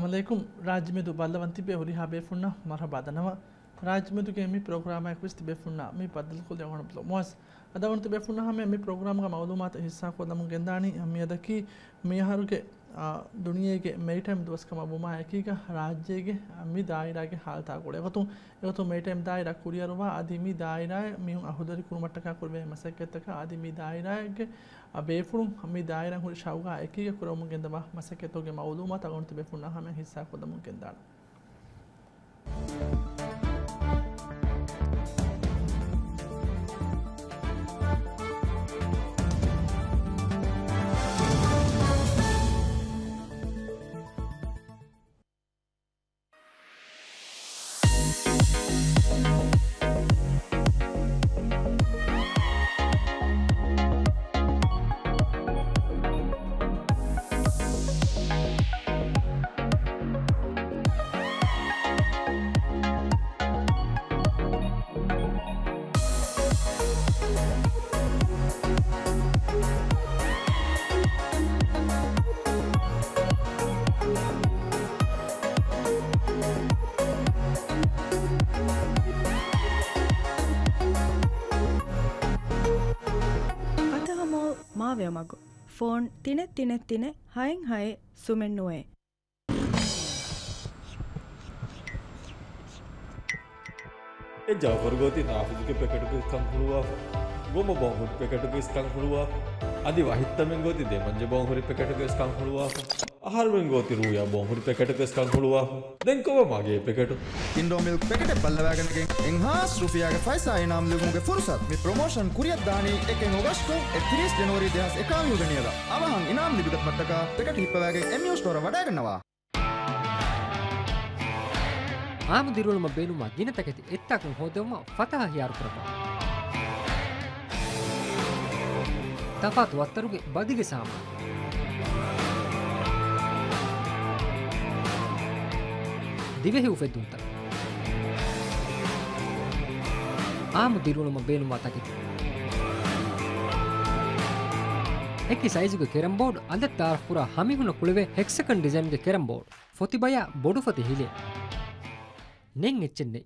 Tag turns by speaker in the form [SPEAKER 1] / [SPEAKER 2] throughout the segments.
[SPEAKER 1] සමලයකුම් රාජමතු බල්ලවන්ති හොරි හබේෆුන්න මර බදනව රාජමතුගේ මේ ප්‍රෝග්‍රමයක් විස් බෙෆුන්න මේ පදල් කො යවන ලොමොස් අදවනට බෙෆුන්න හම මේ ප්‍රෝග්‍රම මවලුමත හිස්සා කොදම ගෙන්දාන හමියදකි මේ හරුගේ ದುನಿಯೆಗೆ ಮೈಟೈಮ್ ದೋಸ್ಕಮ ಬುಮಾ ಏಕೀಗ ರಾಜ್ಯಗೆ ಮಿ ದಾಯಿರಾಗೆ ಹಾಲ್ತಾ ಕೊಡೆ ಇವತ್ತು ಇವತ್ತು ಮೈಟೈಮ್ ದಾಯಿರಾ ಕುರಿಯರುವ ಅದಿ ಮಿ ದಾಯಿರಾ ಮಿ ಅಹುದರಿ ಕುರುಮಟ್ಟಕ ಕುರುವೆ ಮಸಕೆತ್ತಕ ಅದಿ ಮಿ ದಾಯಿರಾಗೆ ಬೇಫುಳು ಮಿ ದಾಯಿರಾ ಹುರಿ ಶಾವುಗ ಏಕೀಗ ಕುರಮುಗೆಂದವ ಮಸಕೆತ್ತೋಗೆ ಮೌಲೂಮ ತಗೊಂಡು ಬೇಫುಣ್ಣ ಹಮೆ ಹಿಸ್ಸಾ ಕೊದಮುಗೆಂದಾಳ Thank you.
[SPEAKER 2] ಮಗು ಫೋನ್ ತಿನೆ ತಿನೆ ತಿನೆ ಹಾಯಂಗ್ ಹಾಯೆ ಸುಮೆನ್ನುವೆ ಜಾಫರ್ ಗೋತಿ ನಾಫಿಜ್ಗೆ ಪ್ಯಾಕೆಟ್ಗೂ
[SPEAKER 3] ಇಸ್ಕಂಗ್ ಹುಡುವ ಗೊಮ್ಮ ಬಾಂಬುಡ್ ಪ್ಯಾಕೆಟ್ಗೂ ಇಸ್ಕಂಗ್ ಹುಡುವ అది ವಹಿತ್ತಮೆಂಗ್ ಗೊತ್ತಿದೆ
[SPEAKER 1] ಮಂಜೆ ಬಾಂಗ್ ಹುರಿಪೆ ಕಟಕ ಸ್ಕಾಂಗ್ ಹುಳುವಾಹು ಆಹಾರ್ವೆಂಗ್ ಗೊತ್ತಿರು ಯಾ ಬಾಂಗ್ ಹುರಿಪೆ ಕಟಕ ಸ್ಕಾಂಗ್ ಹುಳುವಾಹು ದೆಂಕವ ಮಾಗೆ ಪೆಕಟು ಇಂಡೋ ಮಿಲ್ಕ್ ಪೆಕಟೆ ಬಲ್ಲವಾಗನಗೆ ಎಂಹಾಸ್ ರುಫಿಯಾಗೆ ಫೈಸಾ ಇನಾಮ್
[SPEAKER 3] ಲುಗುಂಗೆ ಫುರ್ಸತ್ ಮಿ ಪ್ರಮೋಷನ್ ಕುರಿಯತ್ ದಾನಿ ಎಕೆಂಗ್ ಆಗಸ್ಟ್ 31 ಜನವರಿ 2021 ಗಣಿಯದ ಅವಹಂ ಇನಾಮ್ ಲಿಬಿಗತ್ ಮಟ್ಟಕ ಪೆಕಟ್ ಹಿಪ್ಪವಾಗೆ ಎಂಯು ಸ್ಟೋರ ವಡಾಗನವಾ ಆಮದಿರುಳುಮ ಬೇನುಮ ದಿನತಕತಿ ಎತ್ತಾಕಂ ಹೋದವಮ ಫತಹ ಯಾರು ಪ್ರಭಾ ತಫಾತು ಹತ್ತರುಗೆ ಬದಿಗೆ ಸಾಮ ದಿವೆ ಉಫೆದ್ದುಂತ ಆಮು ದಿರುಣುಮ ಬೇನು ಮಾತಾಗಿತ್ತು ಎಕ್ಕೆ ಸೈಜುಗೆ ಕೆರಂ ಬೋರ್ಡ್ ಅಲ್ದ ತಾರ್ಪುರ ಹಮಿಹುನ ಕುಳುವೆ ಹೆಕ್ಸಕನ್ ಡಿಸೈನ್ಗೆ ಕೆರಂ ಬೋರ್ಡ್ ಫೊತಿಬಯ ಬೊಡು ಫತಿ ಹಿಲೆ ನೆಂಗ್ ಎಚ್ಚೆನ್ನೆ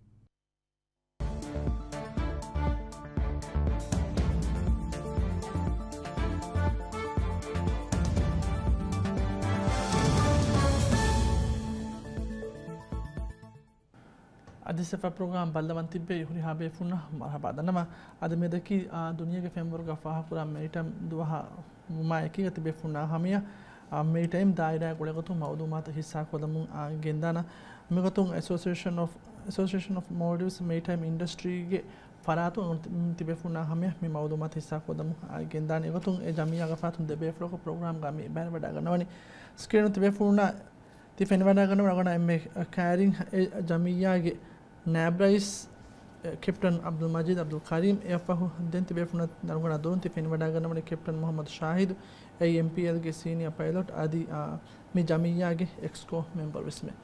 [SPEAKER 1] adisafar program baldawan tibbe yuri habe funna marhaba danama admedaki duniya ke framework afaha pura meritam duha mumayaki tibbe funna hamia maritime දායිරය ගොලගතු මවදු මත හිස්සාක් කොළමුන් ගෙන්දාන මිගතුන් ඇසෝෂන් සෝෂන් මෝඩස් මේටයිම් ඉන්ඩස්ට්‍රීගේ පරාතු තිබෙන හම මේ මවදු මත හිස්සාක් කොදම ගෙන්දාන එකතුන් ජමිය ගාතුන් දෙබේ ලෝක ප්‍රග්‍රම් ගම බැන වඩාගනවන ස්කරනු තිබෙන තිෆෙන් වඩාගන රගන එම කෑරිං ජමීයාගේ Nabrais كابتن عبد المجيد عبد الكريم يفه دنت بيفنا نرغنا دون تفين ودا غنا من كابتن محمد شاهد सीनियर पायलट आदि में जमिया एक्सको मेंबर इसमें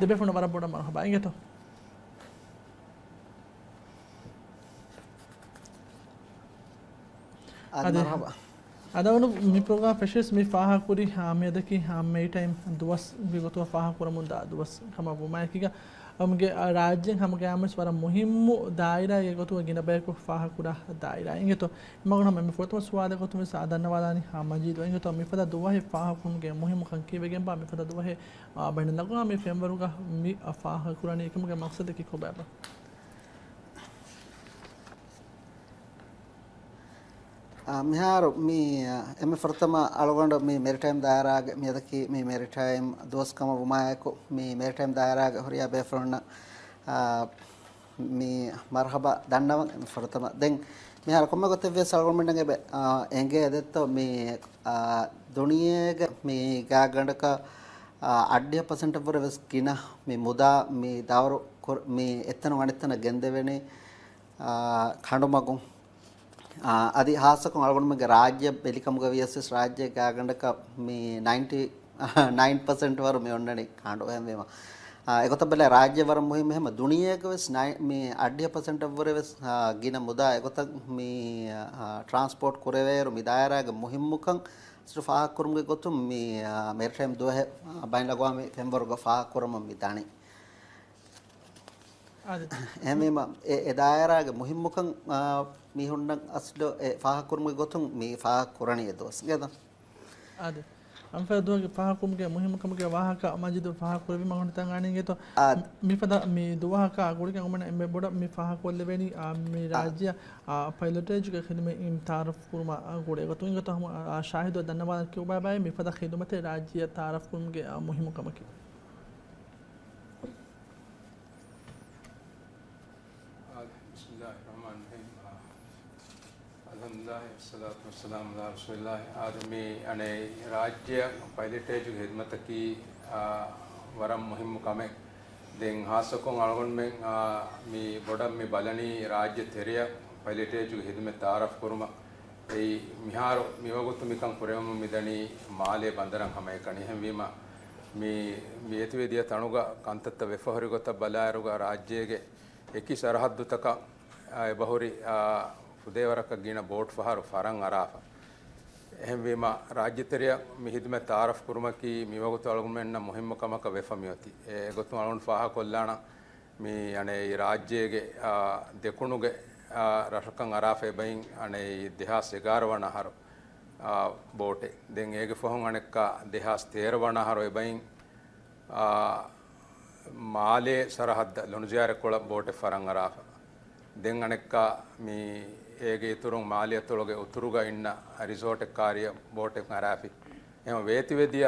[SPEAKER 1] दबे फोन वाला बड़ा मरहबा आएंगे तो आज मरहबा ಹಮಗೆ ರಾಜ್ಯ ಹಮಗೆ ಆಮಸ್ ವರ ಮುಹಿಮ್ಮು ದಾಯಿರ ಗೊತ್ತು ಗಿನಬೇಕು ಫಾಹ ಕುಡ ದಾಯಿರ ಇಂಗಿತು ಮಗನ ಮೆಮ್ಮೆ ಫೋತಮ ಸುವಾದ ಗೊತ್ತು ಸಾ ಧನ್ಯವಾದಾನಿ ಹಾ ಮಜೀದ್ ಇಂಗಿತು ಮಿಫದ ದುವಹೆ ಫಾಹ ಕುನ್ಗೆ ಮುಹಿಮ್ಮು ಕಂಕಿ ವೆಗೆಂ ಬಾ ಮಿಫದ ದುವಹೆ ಬೆಂಡ ನಗು ಮಿ ಫೆಂಬರುಗ ಮಿ ಫಾಹ ಕುರಾನಿ ಕಮ್ಗೆ ಮಕ್ಸದ ಕಿ ಕೊಬೇಬ
[SPEAKER 4] මෙහාර මේ එම ප්‍රථම අලගොඩ මේ මෙරිටයිම් දායාරාග මෙදකි මේ මෙරිටයිම් දෝස්කම වුමායකු මේ මෙරිටයිම් දායාරාග හොරියා බේෆරොන්න මේ මර්හබ දන්නව ප්‍රථම දැන් මෙහාර කොම ගොතෙව්වේ සල්ගොමෙන්ඩගේ එංගේ ඇදෙත්තෝ මේ දුනියේග මේ ගාගණ්ඩක අඩ්‍ය පසන්ටපුර වෙස් කින මේ මුදා මේ දවරු මේ එතන වනිත්තන ගෙන්දවෙනේ කණුමගුම් అది హాసకం అడగడం రాజ్య బెలికముగ విఎస్ఎస్ రాజ్య కాకుండా మీ నైంటీ නයින් පසට වර මේ ඔන්නනේ කාණ්ඩුවහමේම එකත බල රාජ්‍යවර මුහි මෙහම දුනියක වෙස් මේ අඩ්‍ය පසට වර වෙස් ගින මුදා එකත මේ ට්‍රන්ස්පෝට් කොරවේරු මිදායරාග මුහිම්මුකං ෆාකුරුම්ගේ ගොතුම් මේ මෙරටයම් දුවහ බයින් ලගවාම තැම්වරුග ෆාකුරම මිතානේ එමම එදායරාග මුහිම්මුකං මිහුන්නක් අස්ලෝ ෆාහකුරුමගේ ගොතුන් මේ ෆාහකුරණිය දෝස් ගද
[SPEAKER 1] අද අම්ෆදුවගේ ෆාහකුරුමගේ මුහිමකමගේ වාහක අමජිද ෆාහකුර වි මහොන් තන් ආනිගේ තෝ මිපද මේ දුවාහක අගුරික අමන එම්බේ බොඩ මේ ෆාහකුල් ලැබෙනි මේ රාජ්‍ය පයිලොටේජ් ගේ ඛිදමේ ඉම් තාරෆ් කුරුම අගුර එක තුන් ගතහම ශාහිදව දන්නවා කිව්වා බයි මිපද ඛිදමතේ රාජ්‍ය තාරෆ් කුරුමගේ මුහිමකමකේ
[SPEAKER 2] सलात वसलाम रसोल्ला आज में अने राज्य पायलटे जो हिदमत की वरम मुहिम मुकामे दें हासकों अड़गन में मी बोडम में बलनी राज्य थेरिया पायलटे जो हिदमत आरफ कुरुम ඒ මිහාර මෙවගොත් මිකන් පුරෙම මිදනි මාලේ බන්දරන් හැම එකණි හැමවීම මේ මේ ඇතිවේදිය තනුග කන්තත්ත වෙෆහරි ගොත බලාරුග රාජ්‍යයේ එකී සරහද්දුතක බහුරි ಹುದೇವರಕ್ಕಿನ ಬೋಟ್ ಫಹರು ಫರಂ ಅರಾಫ එහෙම රාජ්‍යතරය මිහිදම තාරෆ් කුරුමකි මිවගුතු අලුගුම එන්න මුහිම්මකමක වෙෆමියොති ඒ ගොතුම අලුන් පාහ කොල්ලාන මේ අනේ රාජ්‍යයේගේ දෙකුණුගේ රශකන් අරාෆේ බයින් අනේ දෙහාස් එගාරවන හරු බෝටේ දෙන් ඒගේ ෆොහොන් අනෙක්ක දෙහාස් තේරවන හරු එබයින් මාලේ සරහද්ද ලොනුජාර කොළ බෝටේ ෆරන් අරාෆ දෙන් අනෙක්ක මේ ඒගේ ඉතුරුන් මාලිය තුළගේ උතුරුග ඉන්න රිසෝට් කාරිය බෝටෙක් අරාපි. එම වේතිවෙදිය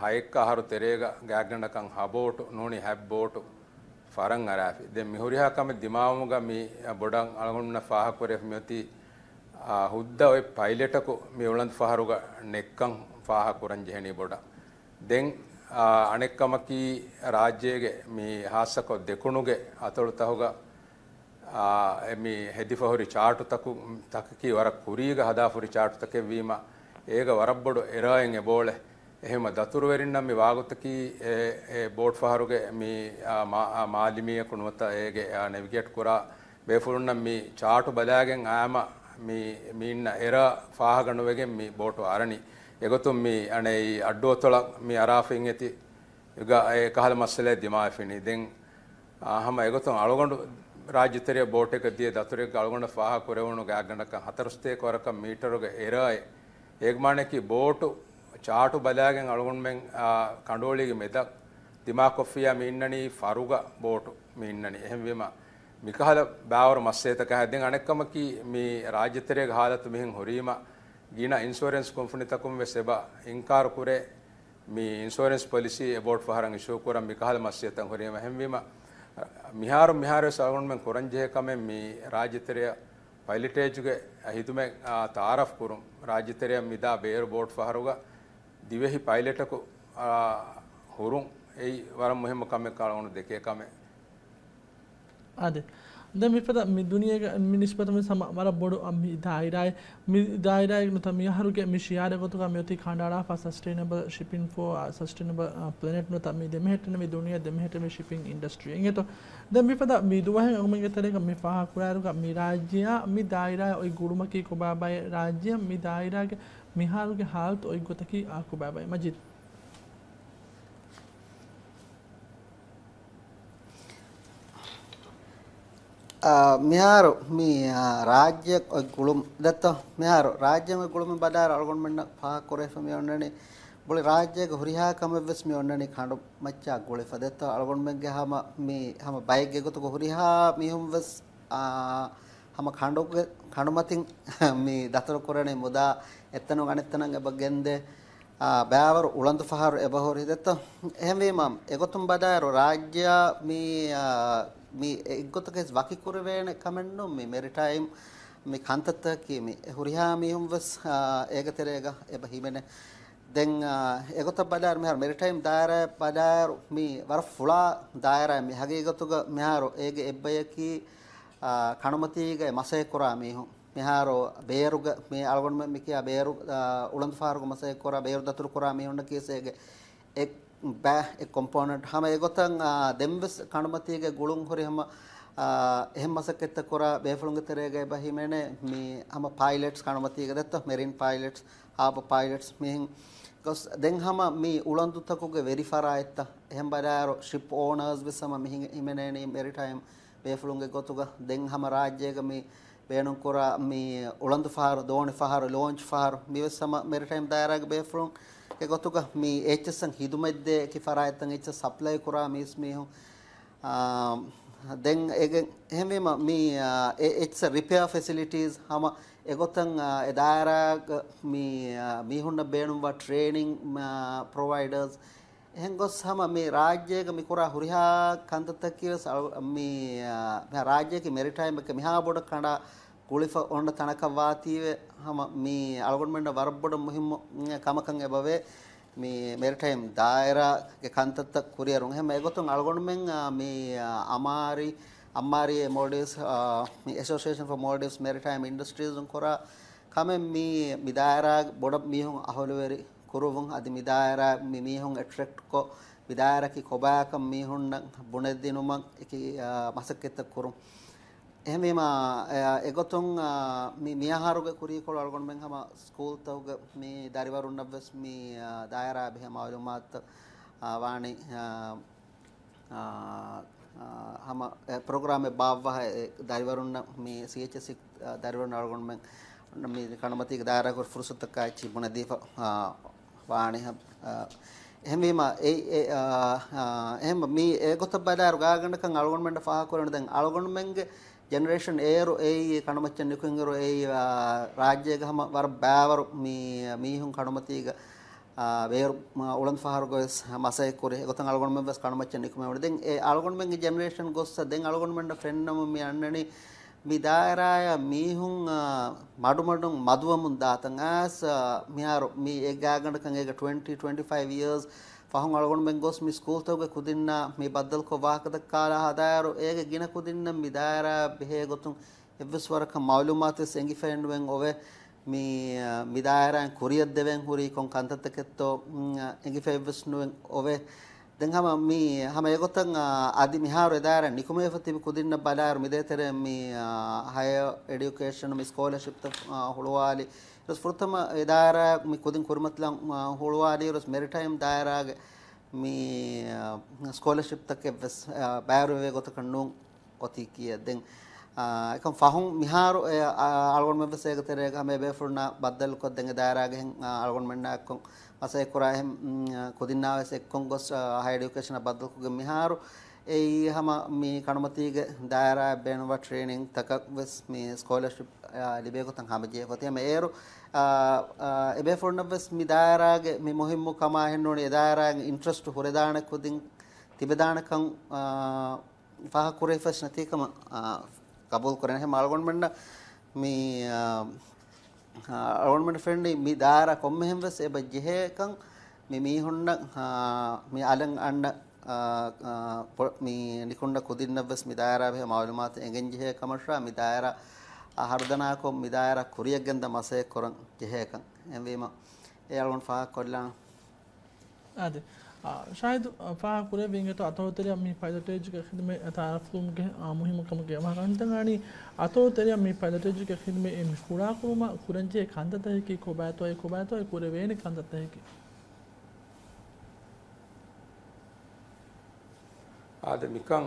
[SPEAKER 2] හයෙක් අහරු තෙරේග ගෑගනකං හබෝටු නූනි හැබ්බෝටු ෆරං අරාපි දෙ මිහුරිහාකම දිමාවමුග මේ බොඩන් අලගුන්න පාහකොරෙ මෙති හුද්ද ඔය පයිලෙටකු මේ උලන්ද පහරුග නෙක්කං පාහකුරන් ජෙහෙනී බොඩ. දෙන් අනෙක්කමකී රාජ්‍යයගේ මේ හාස්සකො දෙකුණුගේ අතුළු තහුගා మీ ಹೆದಿಫಹು ರಿಚಾರ್ಟು ತಕು ತಕಕಿ ವರ ಕುರೀಗ ಹದಾಫು ರಿಚಾರ್ಟು ತಕೆವೀಮ ಏಗ ವರಬ್ಬಡು ಎರಾಯಂ ಎಬೋಳೆ එහෙම දතුරුවරින් නම් මේ වාගතකී ඒ බෝඩ් ෆහරුගේ මේ මාලිමිය කුණුවත ඒගේ නැවිගේට් කරා බේෆුරුන් නම් මේ චාටු බලාගෙන් ආම මේ මීන්න එර ෆාහගණුවගෙන් මේ බෝට් ආරණි එගොතුම් මේ අනේ අඩුවතොල මේ අරාෆින් ඇති යුග ඒ කහල මස්සලේ දිමාෆිනි දෙන් ආහම එගොතුම් අලුගොඬු ರಾಜ್ಯತರಿಯ ಬೋಟೆಗದ್ದಿಯ ದತುರೆ ಗಳಗೊಂಡ ಫಾಹ ಕೊರೆವಣುಗೆ ಆಗಣಕ ಹತರಸ್ತೆ ಕೊರಕ ಮೀಟರುಗೆ ಎರಾಯ್ ಏಗ್ಮಾಣಕಿ ಬೋಟು ಚಾಟು ಬಲಾಗೆ ಅಳಗೊಂಡ ಮೆಂಗ್ ಕಂಡೋಳಿಗೆ ಮೆದ ದಿಮಾಕೊಫಿಯ ಮೀನ್ನಣಿ ಫರುಗ ಬೋಟು ಮೀನ್ನಣಿ ಹೆಂವಿಮ ಮಿಕಹಲ ಬ್ಯಾವರ ಮಸ್ಸೇತಕ ಹದ್ದೆ ಅಣಕ್ಕಮಕಿ ಮೀ ರಾಜ್ಯತರಿಯ ಹಾಲತ್ ಮಿಹಿಂಗ್ ಹುರೀಮ ಗೀಣ ಇನ್ಶೂರೆನ್ಸ್ ಕಂಪನಿ ತಕುಂ ಸೆಬ ಇಂಕಾರು ಕುರೆ ಮೀ ಇನ್ಶೂರೆನ್ಸ್ ಪಾಲಿಸಿ ಎಬೋಟ್ ಫಹರಂಗ್ ಇಶೂ ಕುರ ಮಿಕಹಲ ಮಸ್ಸೇತಂಗ್ ಹುರೀಮ ಹೆಂವಿಮ මිහාරු මිහාර සවගුණෙන් කොරංජයකමෙන් මේ ರಾಜ್ಯතරය ಪೈಲಟೇಜುಗೆ ಹಿದುಮೆ ತಾರಫ್ ಕುರುಂ ರಾಜ್ಯತರೆಯ ಮಿದಾ ಬೇರ್ ಬೋಟ್ ಫಹರುಗ ದಿವೆಹಿ ಪೈಲಟಕು ಹುರುಂ ಎಯಿ ವರ ಮುಹಿಮ ಕಮೆ ಕಾಳವನು ದೆಕೆ ಕಮೆ
[SPEAKER 1] ಅದೇ දැමිපත මිදුනියක මිනිස්පතම සමර බොඩු අම්මි දායිරයි මිදායිරයක්න තමියහරුක මිශයාරගතුක මයොති කණඩාඩා ප සස්ටේනබ ශිපින් ෝ සස්ටනබ පලනෙට්න තම දෙමහටන මිදුනිය දෙමහටම ශිපින් ඉන්ඩස්ට්‍රියෙන් එතු දැමිපත මිදුවහ ඔමගේ තරක මි පහකුරාරුක මිරාජ්‍යයා මි දායිරය ඔයි ගුරුමකී කොබාබයි රාජ්‍ය මිදායිරගේ මිහාරුගේ හාල්ත් ඔයි ගොතකි ආකු බැබයි මජිත්.
[SPEAKER 4] මෙහාරු මේ රාජ්‍ය කුළුම් දත්ත මෙහාරු රාජ්‍යම කුළුම බදාර අල්ගොන්මන්න පා කොරේස මේ ඔන්නනේ බොලි රාජ්‍යක හුරිහා කම වෙස් මේ ඔන්නනේ කඬු මච්චා ගොලි ෆදත්ත අල්ගොන්මන්ගේ හම මේ හම බයික් එකතු කොහුරිහා මිහුම් වෙස් හම කඬුක කඬු මතින් මේ දතර කරනේ මොදා එතන ගණිතනන් එබගෙන්ද බෑවර උලන්දු පහරු එබහොරි දත්ත එහෙම වීමම් එකතුම් බදාර රාජ්‍ය මේ මේ එක්ගොතකෙස් වකිකුරවේන කමෙන්නුම් මේ මෙරිටයිම් මේ කන්තත්තකී මේ හුරිහා මිහුම්වස් ඒගතරේග එබ හිමෙන දැන් ඒගොත බඩාර මෙහර මෙරිටයිම් දායර බඩාර මේ වර ෆුලා දායර මේ හගේ ගොතුග මෙහාරෝ ඒගේ එබ්බයකි කණමතීගේ මසේ කුරා මිහුම් මෙහාරෝ බේරුග මේ අලගොන් මේ කියා බේරු උලන්ද ෆාරුග මසේ කුරා බේරු දතුරු කුරා මිහුන්න කීසේගේ එක් බෑ ඒ කොම්පොනන්ට් හැම ඒගොතන් දෙම්වස් කණමතියගේ ගුළුන් හොරි හැම එහෙම මසකෙත්ත කොර බේෆලුන්ග තරේගේ බහිමේනේ මේ හැම පයිලට්ස් කණමතියක දැත්ත මෙරින් පයිලට්ස් ආප පයිලට්ස් මෙහින් ගොස් දැන් හැම මේ උලන්දුතකුගේ වෙරිෆරා එත්ත එහෙම බඩාර ෂිප් ඕනර්ස් විසම මෙහින් ඉමනේනේ මෙරිටයිම් බේෆලුන්ගේ ගොතුග දැන් හැම රාජ්‍යයක මේ බේනුම් කොර මේ උලන්දු ෆාර දෝණි ෆාර ලෝන්ච් ෆාර මෙවසම මෙරිටයිම් දායරාගේ බේෆලුන්ගේ එකතුක මේ ඒචසන් හිදුමෙද්ද කිෆරායතන් ඒච සප්ලයි කරා මේස් මේහු දැන් එහෙමම මේ ඒච රිපෙයාර් ෆැසිලිටීස් හම එගොතන් එදාරා මේ මිහුන්න බේනුම්වා ට්‍රේනින් ප්‍රොවයිඩර්ස් එහෙන් ගොස් හම මේ රාජ්‍යයක මිකුරා හුරිහා කන්දතකිව මේ රාජ්‍යයක මෙරිටයිම් එක මිහා බොඩ කණ්ඩා කුಳಿෆ ඔන්න තනක වාතීව හම මේ අලගොන්මෙන්ඩ වරබ්බොඩ මුහිම්ම කමකන් එබවේ මේ මෙරටයිම් දායරගේ කන්තත්ත කුරියරුන් හැම ඒගොතුන් අල්ගොනුමෙන් මේ අමාරි අම්මාරි මෝඩස් ඇසෝසියේෂන් ෆෝ මෝඩස් මෙරටයිම් ඉන්ඩස්ට්රීස් උන් කොරා කමෙන් මේ මිදායරා බොඩ මිහුන් අහලුවරි කුරුවුන් අදි මිදායරා මිහුන් ඇට්‍රැක්ට් කො මිදායරකි කොබාකම් මිහුන් බුණෙද්දිනුමක් එක මසකෙත්ත කුරුම් එහෙම එකතුන් මියහාරුග කුරීකොළ අල්ගොන්බෙන් හම ස්කූල්තවග මේ දරිවරුන්නබස් මේ දායරාභය මවලුමාත් වාණි හම ප්‍රෝග්‍රාම බාව්වහ දරිවරුන්න මේ සීචසි දරිවරුන් අල්ගොන්බෙන් මේ කණමතික දායරකුර ෆුරුසුත්තකාච්චි මුණ දීප වාණිහ එහෙමම ඒ එහෙම මේ ඒගොත බදාරු ගාගන්නකන් අල්ගොන්මෙන්ට පහ කරන දැන් අල්ගොන්මෙන්ගේ ජෙනරේෂන් ඒරු ඒ කණුමච්චන් නිකුංගරු ඒ රාජ්‍ය ගහම වර බෑවරු මේ මීහුන් කණුමතීග වේර උලන් ෆහර ගොස් මසය කුරේ ගොතන් අලගොන් මෙන් බස් කණුමච්චන් නිකුම වල දැන් ඒ අලගොන් මෙන්ගේ ජෙනරේෂන් ගොස්ස දැන් අලගොන් මෙන්ට ෆ්‍රෙන්ඩ්නම මේ අන්නනේ මේ දායරාය මීහුන් මඩු මඩුන් මදුවමුන් දාතන් ආස් මියාරු මේ ඒ ගාගණ්ඩකන් ඒක 20 25 years ފަހުނ ގޮން ގޮސް މިސްކޫލްތަކުގެ ކުދިންނާ މި ބައްދަލްކޮ ވާކަދަކާލާ ހަދާއިރު އޭގެ ގިނަ ކުދިންނަށް މިދާއިރާ ބެހޭގޮތުން އެއްވެސް ވަރަކަށް މަޢުލޫމާތެއް އެނގިފައިންޑުވެން އޮވެ މި މިދާއިރާއިން ކުރިއަށް ދެވެން ހުރީ ކޮން ކަންތައްތަކެއްތޯ އެނގިފައިވެސް ނުވެން އޮވެ ދެންހަމ މި ހަމ އެގޮތަށް އަދި މިހާރު އެދާއިރަ ނިކުމޭފަ ތިބި ކުދިންނަށް ބަލާއިރު މިދޭތެރެ މި ހަޔަރ އެޑިޔުކޭޝަން މި ސްކޯލަރޝިޕްތަ ހުޅުވާލި ರಸ್ಪುರ್ತಮ ದಾರ ಮಿ ಕೊದಿನ್ ಕುರ್ಮತ್ಲ ಹೋಳುವಾಡಿ ರಸ್ ಮೆರಿಟೈಮ್ ದಾಯರಾಗ ಮಿ ಸ್ಕಾಲರ್ಶಿಪ್ ತಕ್ಕೆ ವೆಸ್ ಬ್ಯಾರುವೆ ಗೊತ್ತ ಕಣ್ಣು ಒತಿ ಕಿಯದ್ದೆಂ එකම් ෆහුම් මිහාරු අල්ගොන් මෙබ සේගතරයක මේ බේෆුන්න බද්දල් කොද්දෙන් දායරාගෙන් අල්ගොන් මෙන්නාක්කොන් අසේ කුරාහෙම් කොදින්නාවසේ එක්කොන් ගොස් හයිඩ් එඩියුකේෂන් බද්දල්කුගේ මිහාරු ඒ හම මේ කනුමතිීග දාර බැනුව ට්‍රේනිං තකක් වෙස් මේ ස්කෝලශිප් ලිබේකොතන් හමජයකොතියම ඒරු එබේ ෆොන්නවෙස් මිදාරාගේ මෙ මොහිම්ම කමාහෙන්නුවන එදාරාගේ ඉන්ට්‍රස්ට හොරදානකුදින් තිබදානකං පහකුරේ ෆස් නැතිකම කබුල් කරනහ මල්ගොන්මන්න මේ අවන්මට ෆෙන්ඩි මිදාර කොම්මහෙම්වෙස් එබ ජෙහේකං මෙ මීහොන්න මේ අලං අන්න නිකුණ්ඩ කුදින්නවස් මිදායරාවේ මාලුමාත එගෙන් ජෙහේ කමෂා මිදායර හර්ධනාකොම් මිදායර කුරියගෙන්ද මසේ කොරන් ජෙහේකන් එම්වීම එයාලුන් ෆා කොල්ලාන්
[SPEAKER 1] ආද شاید فا پورے بینگے تو اتو تیرے امی پائلٹیج کے خدمے تعارف کوم کے مهم کم کے ما کان تنگانی اتو تیرے امی پائلٹیج کے خدمے ام خورا کوما خورنجے کھاندا تہ کی کوبا تو کوبا تو کورے وین کھاندا تہ کی
[SPEAKER 2] ආද මිකං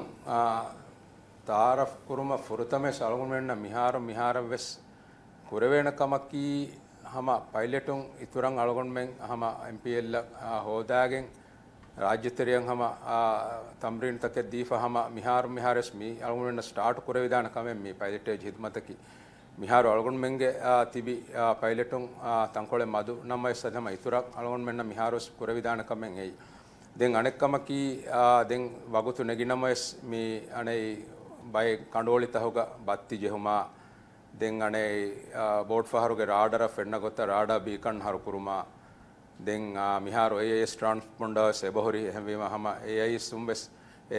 [SPEAKER 2] තාරෆ් කුරුම ෆුරතමේ සලගුණෙන්න මිහාර මිහාර වෙස් කුරවේනකමකි හම පයිලටුන් ඉතුරන් අලගොන්මෙන් හම MPL හෝදාගෙන් ರಾಜ್ಯತರಿಯಂ ಹಮ ತಮ್ರೀನ್ ತಕೆ ದೀಫ ಹಮ ಮಿಹಾರ್ ಮಿಹಾರಸ್ ಮಿ ಅಳಗುಣ ಸ್ಟಾರ್ಟ್ ಕುರೆ ವಿಧಾನ ಕಮೆ ಮಿ ಪೈಲಟೇಜ್ ಹಿದ್ಮತಕಿ ಮಿಹಾರ್ ಅಳಗುಣ ಮೆಂಗೆ ತಿಬಿ ಪೈಲಟುಂ ತಂಕೊಳೆ ಮಧು ನಮ್ಮ ಸದಮ ಇತುರ ಅಳಗುಣ ಮೆನ್ನ ಮಿಹಾರಸ್ ಕುರೆ ವಿಧಾನ ಕಮೆಂ ಏಯ್ දෙන් අනෙක්කමකී දෙන් වගුතු නැගිනම මේ අනේ බයි කණඩෝලි තහුග බත්ති ජෙහුමා දෙන් අනේ බෝඩ් ෆහරුගේ රාඩර ෆෙන්න්නගොත්ත රාඩ බීකන් හරුකුරුමා දෙන් මිහාර ඒ ස්ට්‍රන්ස් පොන්ඩ සෙබහොරි හැමවීම හම ඒයි සුම්බෙස්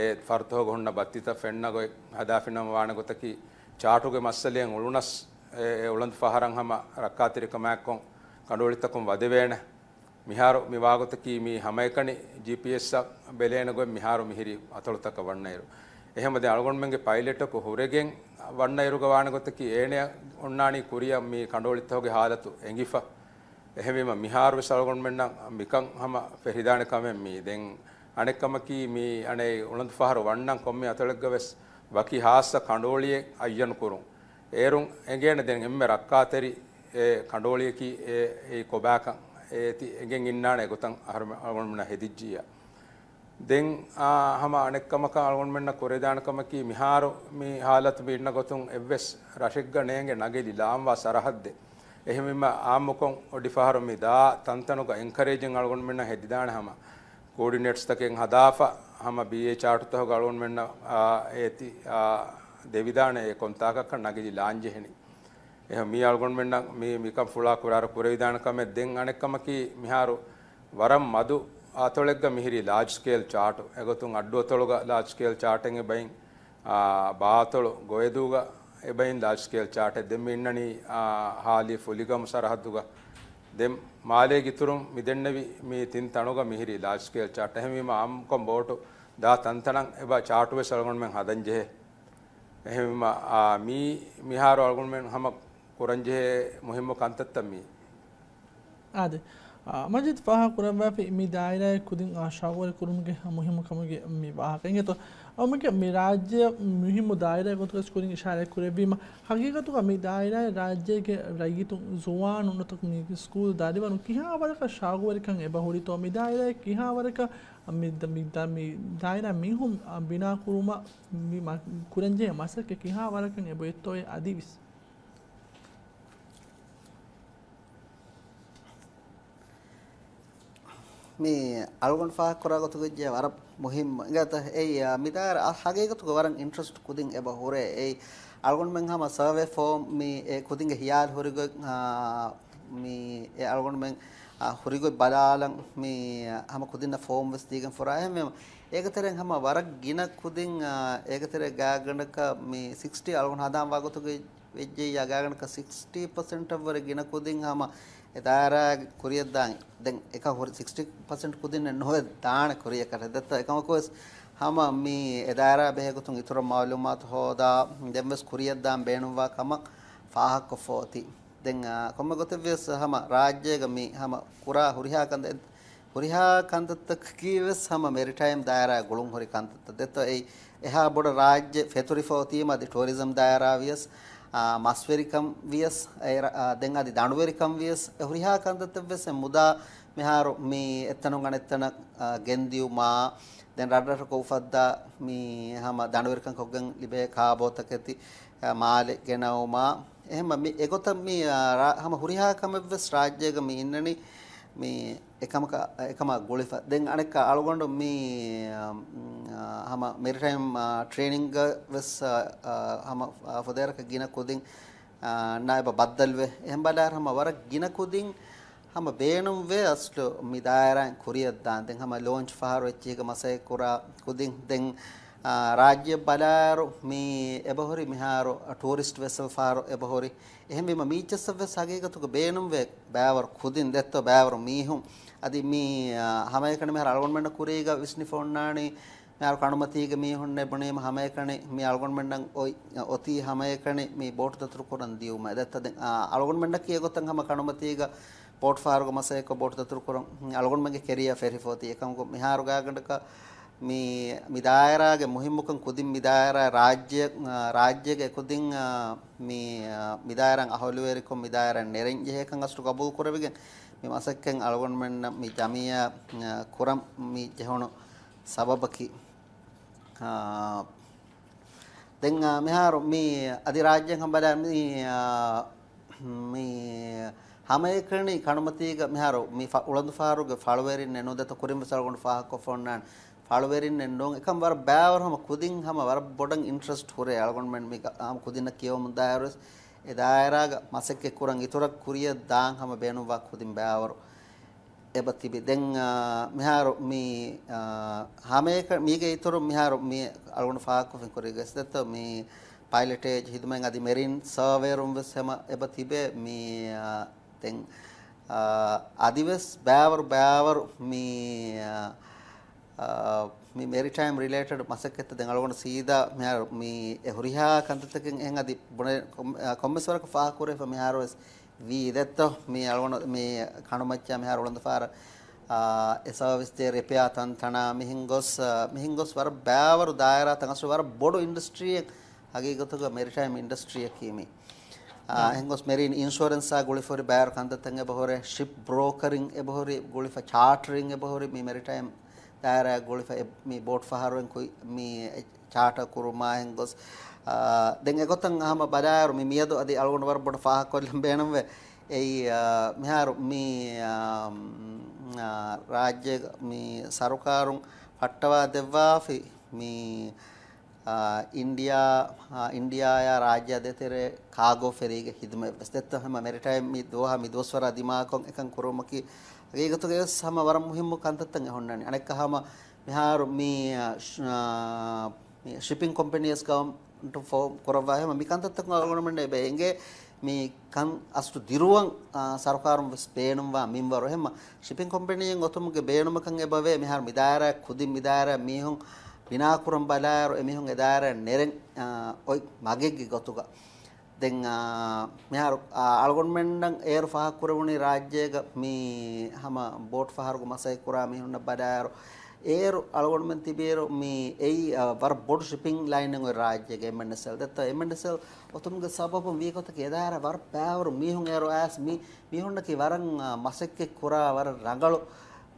[SPEAKER 2] ඒ ෆර්තෝ ගොන්න බත්තිත ෆෙන්න්න ගොයි හදාෆිනම් වානගොතකි චාටුගේ මස්සලියෙන් උළුනස් ඒ උළන්ද පහරන් හම රක්කාතිරිකමෑක්කොන් කඩුවලිත්තකුම් වදවේන ಮಿಹಾರು ಮಿವಾಗುತಕಿ ಮಿ ಹಮೈಕಣಿ ಜಿ ಪಿ ಎಸ್ ಬೆಲೆಯನಗೊಯ್ ಮಿಹಾರು ಮಿಹಿರಿ ಅತಳುತಕ ವಣ್ಣಯರು ಎಹಮದೆ ಅಳಗೊಂಡ್ಮಂಗೆ ಪೈಲಟಕು ಹೊರಗೆ ವಣ್ಣಯರುಗ ವಾಣಗೊತಕಿ ಏಣೆ ಉಣ್ಣಾಣಿ ಕುರಿಯ ಮಿ ಕಂಡೋಳಿತ್ತೋಗೆ ಹಾಲತು ಎಂಗಿಫ ಎಹವಿಮ ಮಿಹಾರು ವಿಸ ಅಳಗೊಂಡ್ಮೆಣ್ಣ ಮಿಕಂ ಹಮ ಫೆಹಿದಾಣ ಕಮೆ ಮಿ ದೆಂ ಅಣೆಕಮಕಿ ಮಿ ಅಣೆ ಉಳಂದು ಫಹರು ವಣ್ಣಂ ಕೊಮ್ಮೆ ಅತಳಗವೆಸ್ ವಕಿ ಹಾಸ ಕಂಡೋಳಿಯೆ ಅಯ್ಯನ್ ಕುರುಂ ಏರುಂ ಎಂಗೇಣ ದೆಂ ಎಮ್ಮೆ ರಕ್ಕಾತೆರಿ ಎ ಕಂಡೋಳಿಯಕಿ ಎ ಕೊಬ್ಯಾಕಂ ඒතිගෙන් ඉන්නාන ගොතන් අරගොන්මන හෙදිජ්ජිය. දෙන් හම අනෙක්කමක අල්ගොන්මෙන්න්න කොරේදානකමකී මිහාරු මේ හාලත් බින්න ගොතුන් එවස් රශික්ගනයගේ නගෙලි ලාම්වා සරහද්දේ. එහෙමම ආමකොන් ඔඩි පහරමි දා තන්තනක එංකරේජෙන් අල්ගොන්මෙන්න්න හෙදිදාන හම කෝඩිනෙට්ස්තකෙන් හදාප හම බේ චාටුතහ ගලුන්වෙන්න ඒති දෙවිධානය කොන්තාකක් නගෙලි ලාංජෙහෙනි එහ අල්ගොන්මෙන්ඩ මිකම් ෆුලාක් වරාර පුරවිධානකම දෙන් අනෙක්කමකි මිහාරු වරම් මදු අතොළෙක්ග මිහිරි ලාජ්කේල් චාටු ඇගතුන් අඩ්ඩුවතොළග ලාජ්කේල් චාටෙන් එබයින් බාතොළු ගොයදූග එබයින් ලාජ්කේල් චාට දෙම ඉන්නනි හාලි ෆුලිගම සරහත්තුග දෙම් මාලේ ගිතුරුම් මිදෙන්නවි මේ තින් තනුග මිහිරි ලාජ්කේල් චාට හැමීම අම්කොම් බෝටු දා තන්තනං එබ චාටුවේ සල්ගොන්මෙන් හදන්ජෙහේ එහෙම මී මිහාර අල්ගොන්මෙන් හමක් ورنجه مهم كانت التنمية
[SPEAKER 1] عاد مجد فاها قرآن بافي مي دائرة كودين آشاور كورمك مهم كمك مي باها كنجة تو ඔමක මේ රාජ්‍ය මුහිම දායරය ගොතකස් කුරින් ශාරය කරබීම හගේකතුක මේ දායරය රාජ්‍යයක රැගිතු සවාන් උනතක මේ ස්කූල් දරිවනු කිහාවරක ශාගුවරිකන් එබහුරි තෝ මේ දායරය කිහාවරක දායර මිහුම් බිනාකුරුම කුරන්ජය මසක කිහාවරකන් එබ එත්තෝය අදිවිස්.
[SPEAKER 4] මේ අලුගන් ފަހަކުރާގޮތު ގޮއްޖެ ވަރަ މުހިން ގަތަ އެއް މިދާރ ހަގޭގަތުގެ ވަރަށް އިންޓްރެސްޓް ކުދިން އެބަ ހުރޭ އެއް අල්ගොන් මෙන් හම සර්වේ ෆෝම් මේ කුදින්ග හියාල් හොරිග මේ ඒ අල්ගොන් මෙන් හොරිග බලාලන් මේ හම කුදින්න ෆෝම් වෙස් දීගන් ෆොරා හැම ඒකතරෙන් හම වරක් ගින කුදින් ඒකතර ගාගණක මේ 60 අල්ගොන් හදාම් වගතුගේ වෙජ්ජේ යගාගණක 60% වර ගින කුදින් හම එදාරා කොරිය දාන් දැන් එක හොර 60% කුදින්න නොවේ දාන කොරිය කර දත්ත එකම කොස් හම මේ එදාරා බෙහෙගතුන් ඉතර මාලුමාත් හොදා දෙම්ස් කොරිය දාන් බේනුවා කම ෆාහක් කොෆෝති දැන් කොම ගොතෙවස් හම රාජ්‍යයක මේ හම කුරා හුරිහා කන්ද හුරිහා කන්දත්ත කීවස් හම මෙරිටයිම් දායරා ගුළුම් හොරි කන්දත්ත දෙත්ත ඒ එහා බොඩ රාජ්‍ය ෆෙතුරි ෆෝතිම දි ටුවරිසම් දායරා වියස් masverikam vias den adi danuverikam vias huriha kandatavves muda meharo mi ettanon gan ettana gendiu ma දැන් රඩරට කෝෆද්දා මේ හැම දඬුවරකම් කොග්ගෙන් ලිබේ කාබෝතක ඇති මාලෙ ගෙනවුමා එහෙම මේ ඒගොත මේ හැම හුරිහාකම වෙස් රාජ්‍යයක මේ ඉන්නනේ මේ එකම එකම ගොලිෆ දෙන් අනෙක් අලුගොන්ඩ මේ හම මෙරිටයිම් ට්‍රේනිංග වෙස් හම ෆොදේරක ගින කොදින් නායබ බද්දල්වේ එහෙම බලාර හම වරක් ගින කොදින් හම බේනුම් වේ අස්ලු මිදායරන් කුරියද්දාන් දෙන් හම ලෝන්ච් ෆහර වෙච්ච එක මසය කුරා කොදින් දෙන් රාජ්‍ය බලාරු මේ එබහොරි මිහාරු ටූරිස්ට් වෙසල් ෆාරු එබහොරි එහෙම මේ මීචසව සගේකතුක බේනුම් වේ බෑවර කුදින් දෙත්ත බෑවර මීහුම් අදි මේ හැමයකණ මේ අල්ගොන්මෙන්ඩ කුරේග විස්නි ෆොන්නානි මේ අල්ගොන්මතීග මේ හොන්න එබනේ හැමයකණ මේ අල්ගොන්මෙන්ඩන් ඔයි ඔති හැමයකණ මේ බෝට් දතුරු කරන් දියුම දෙත්ත අල්ගොන්මෙන්ඩ කියගොතන් හැම කණමතීග පෝට් ෆාරුග මසයක බෝට් දතුරු කරන් අල්ගොන්මගේ කෙරියා ෆෙරිෆෝති එකමුග මිහාරු ගාගණ්ඩක මේ මිදායරාගේ මුහිම්මුකන් කුදින් මිදායරා රාජ්‍ය රාජ්‍යගේ කුදින් මේ මිදායරන් අහලුවේරිකො මිදායරන් නෙරෙන්ජේකන් අස්තු කබූල් කරවිගෙන් මේ මසක්කෙන් අලගොන් මෙන්න මේ ජමිය කුරම් මේ ජහොණු සබබකි දැන් මෙහාර මේ අධිරාජ්‍යයෙන් හම්බලා මේ මේ හැමයකණි කණමතීග මෙහාර මේ උලඳු ෆාරුගේ ෆලවරින් නෙනොදත කුරිම්බසල්ගොන් ෆාහක ෆොන්නාන් ಹಾಳುವೇರಿನ್ ಎಂಡೋಂಗ್ ಏಕಂ ವರ ಬ್ಯಾವರ್ ಹಮ ಕುದಿಂಗ್ ಹಮ ವರ ಬೊಡಂಗ್ ಇಂಟ್ರೆಸ್ಟ್ ಹೊರೆ ಆಳ್ಗೊಂಡ್ಮೆಂಟ್ ಮಿ ಹಮ ಕುದಿನ ಕಿಯೋ ಮುಂದಾಯರಸ್ ಎ ದಾಯರಾಗ ಮಸಕ್ಕೆ ಕುರಂಗ್ ಇತುರಕ್ ಕುರಿಯ ದಾಂಗ್ ಹಮ ಬೇನುವಾ ಕುದಿಂ ಬ್ಯಾವರು එබතිබි දැන් මෙහාර මේ හැමේක මීගේ ඊතර මෙහාර මේ අලුණ ෆාක්කු ෆින් කරේ ගස්තත මේ පයිලටේජ් හිදුමෙන් අදි මෙරින් සර්වේරුම් වෙස් හැම එබතිබේ මේ දැන් අදිවස් බෑවරු බෑවරු මේ මේ මෙරිටයිම් රිලේටඩ් මසක් එත්ත දැන් අලගොන සීදා මෙහා මේ හොරිහා කන්තතකෙන් එහෙන් අදි බොන කොම්මස් වරක ෆා කුරේ ෆ මෙහාරොස් වී දෙත්ත මේ අලගොන මේ කණුමච්චා මෙහාර උලන්ද ෆාර එසාවිස් දේ රෙපයා තන් තනා මිහින් ගොස් මිහින් ගොස් වර බෑවරු දායරා තංගසු වර බොඩු ඉන්ඩස්ට්‍රියක් අගේ ගොතක මෙරිටයිම් ඉන්ඩස්ට්‍රියක් කීමේ ಹೆಂಗೊಸ್ ಮೆರೀನ್ ಇನ್ಶೂರೆನ್ಸ್ ಆ ಗುಳಿಫೋರಿ ಬ್ಯಾರ್ ಕಂದ ತಂಗೆ ಬಹುರೆ ಶಿಪ್ ಬ್ರೋಕರಿಂಗ್ ಎಬಹುರಿ ಗುಳಿಫ ಚಾರ್ಟರಿಂಗ್ ಎಬಹುರಿ ಮಿ ಮೆರಿಟೈಮ್ ದಾಯರಾಗೊಳಿ ಮೀ ಬೋಟ್ ಫಹಾರುವೆನ್ ಕುಯ್ ಮೀ ಚಾಟ ಕುರುಮಾ ಹೆಂಗ್ ಗೊಸ್ ದೆಂಗೆ ಗೊತ್ತಂಗ ಹಮ ಬದಾಯರು ಮೀ ಮಿಯದು ಅದಿ ಅಳಗೊಂಡು ಬರ್ಬೋಡು ಫಾಹ ಕೊಲ್ಲಂ ಬೇಣಂವೆ ಎಯ್ ಮಿಹಾರು ಮೀ ರಾಜ್ಯ ಮೀ ಸರಕಾರು ಪಟ್ಟವಾ ದೆವ್ವಾಫಿ ಮೀ ඉන්ඩියා ඉන්ඩියාය රාජ්‍ය අධතෙරේ කාගෝ ෙරේග හිදම ස්තත්ව හම මෙරටයි මි දෝහ මි දෝස්වර අධිමාකොන් එකන් කොරොමකි ඒකතුගේ සම වරම් මුහිම්ම කන්තත්තන් හොන්නන්නේ අනෙක්කහම මෙහා මේ ශිපින් කොම්පැනිස් ගවන්ට ෆෝම් කරවාහම මේ කන්තත්තක් ගොනමට බැයින්ගේ මේ කන් අස්තු දිරුවන් සරකාරුම් ස්පේනුම්වා මින්වර එහෙම ශිපින් කොම්පැනියෙන් ඔතුමුගේ බේනුමකන් එබවේ මෙහා මිදාර කුදින් මිදාර මීහුන් විනාකුරම් බලාර එමිහුන් එදාර නෙරෙන් ඔයි මගෙක්ගේ ගොතුගා දැන් මෙහා අල්ගොන්මෙන්ඩන් ඒර් පහක්කුරවුණි රාජ්‍යයක මේ හම බෝට් පහරකු මසයි කුරා මිහුන්න බඩාරු ඒරු අලගොන්මෙන් තිබේරු මේ එයි වර බොඩ් ශිපින් ලයින්ෙන් රාජ්‍යයක එමෙන්ඩසල් දෙත්ත එමෙන්ඩසල් ඔතුන්ගේ සබපම් වීකොත කෙදාර වර පෑවරු මිහුන් ඒරු ඇස් මි මිහුන්නකි වරන් මසෙක්කෙ කුරා වර රඟලු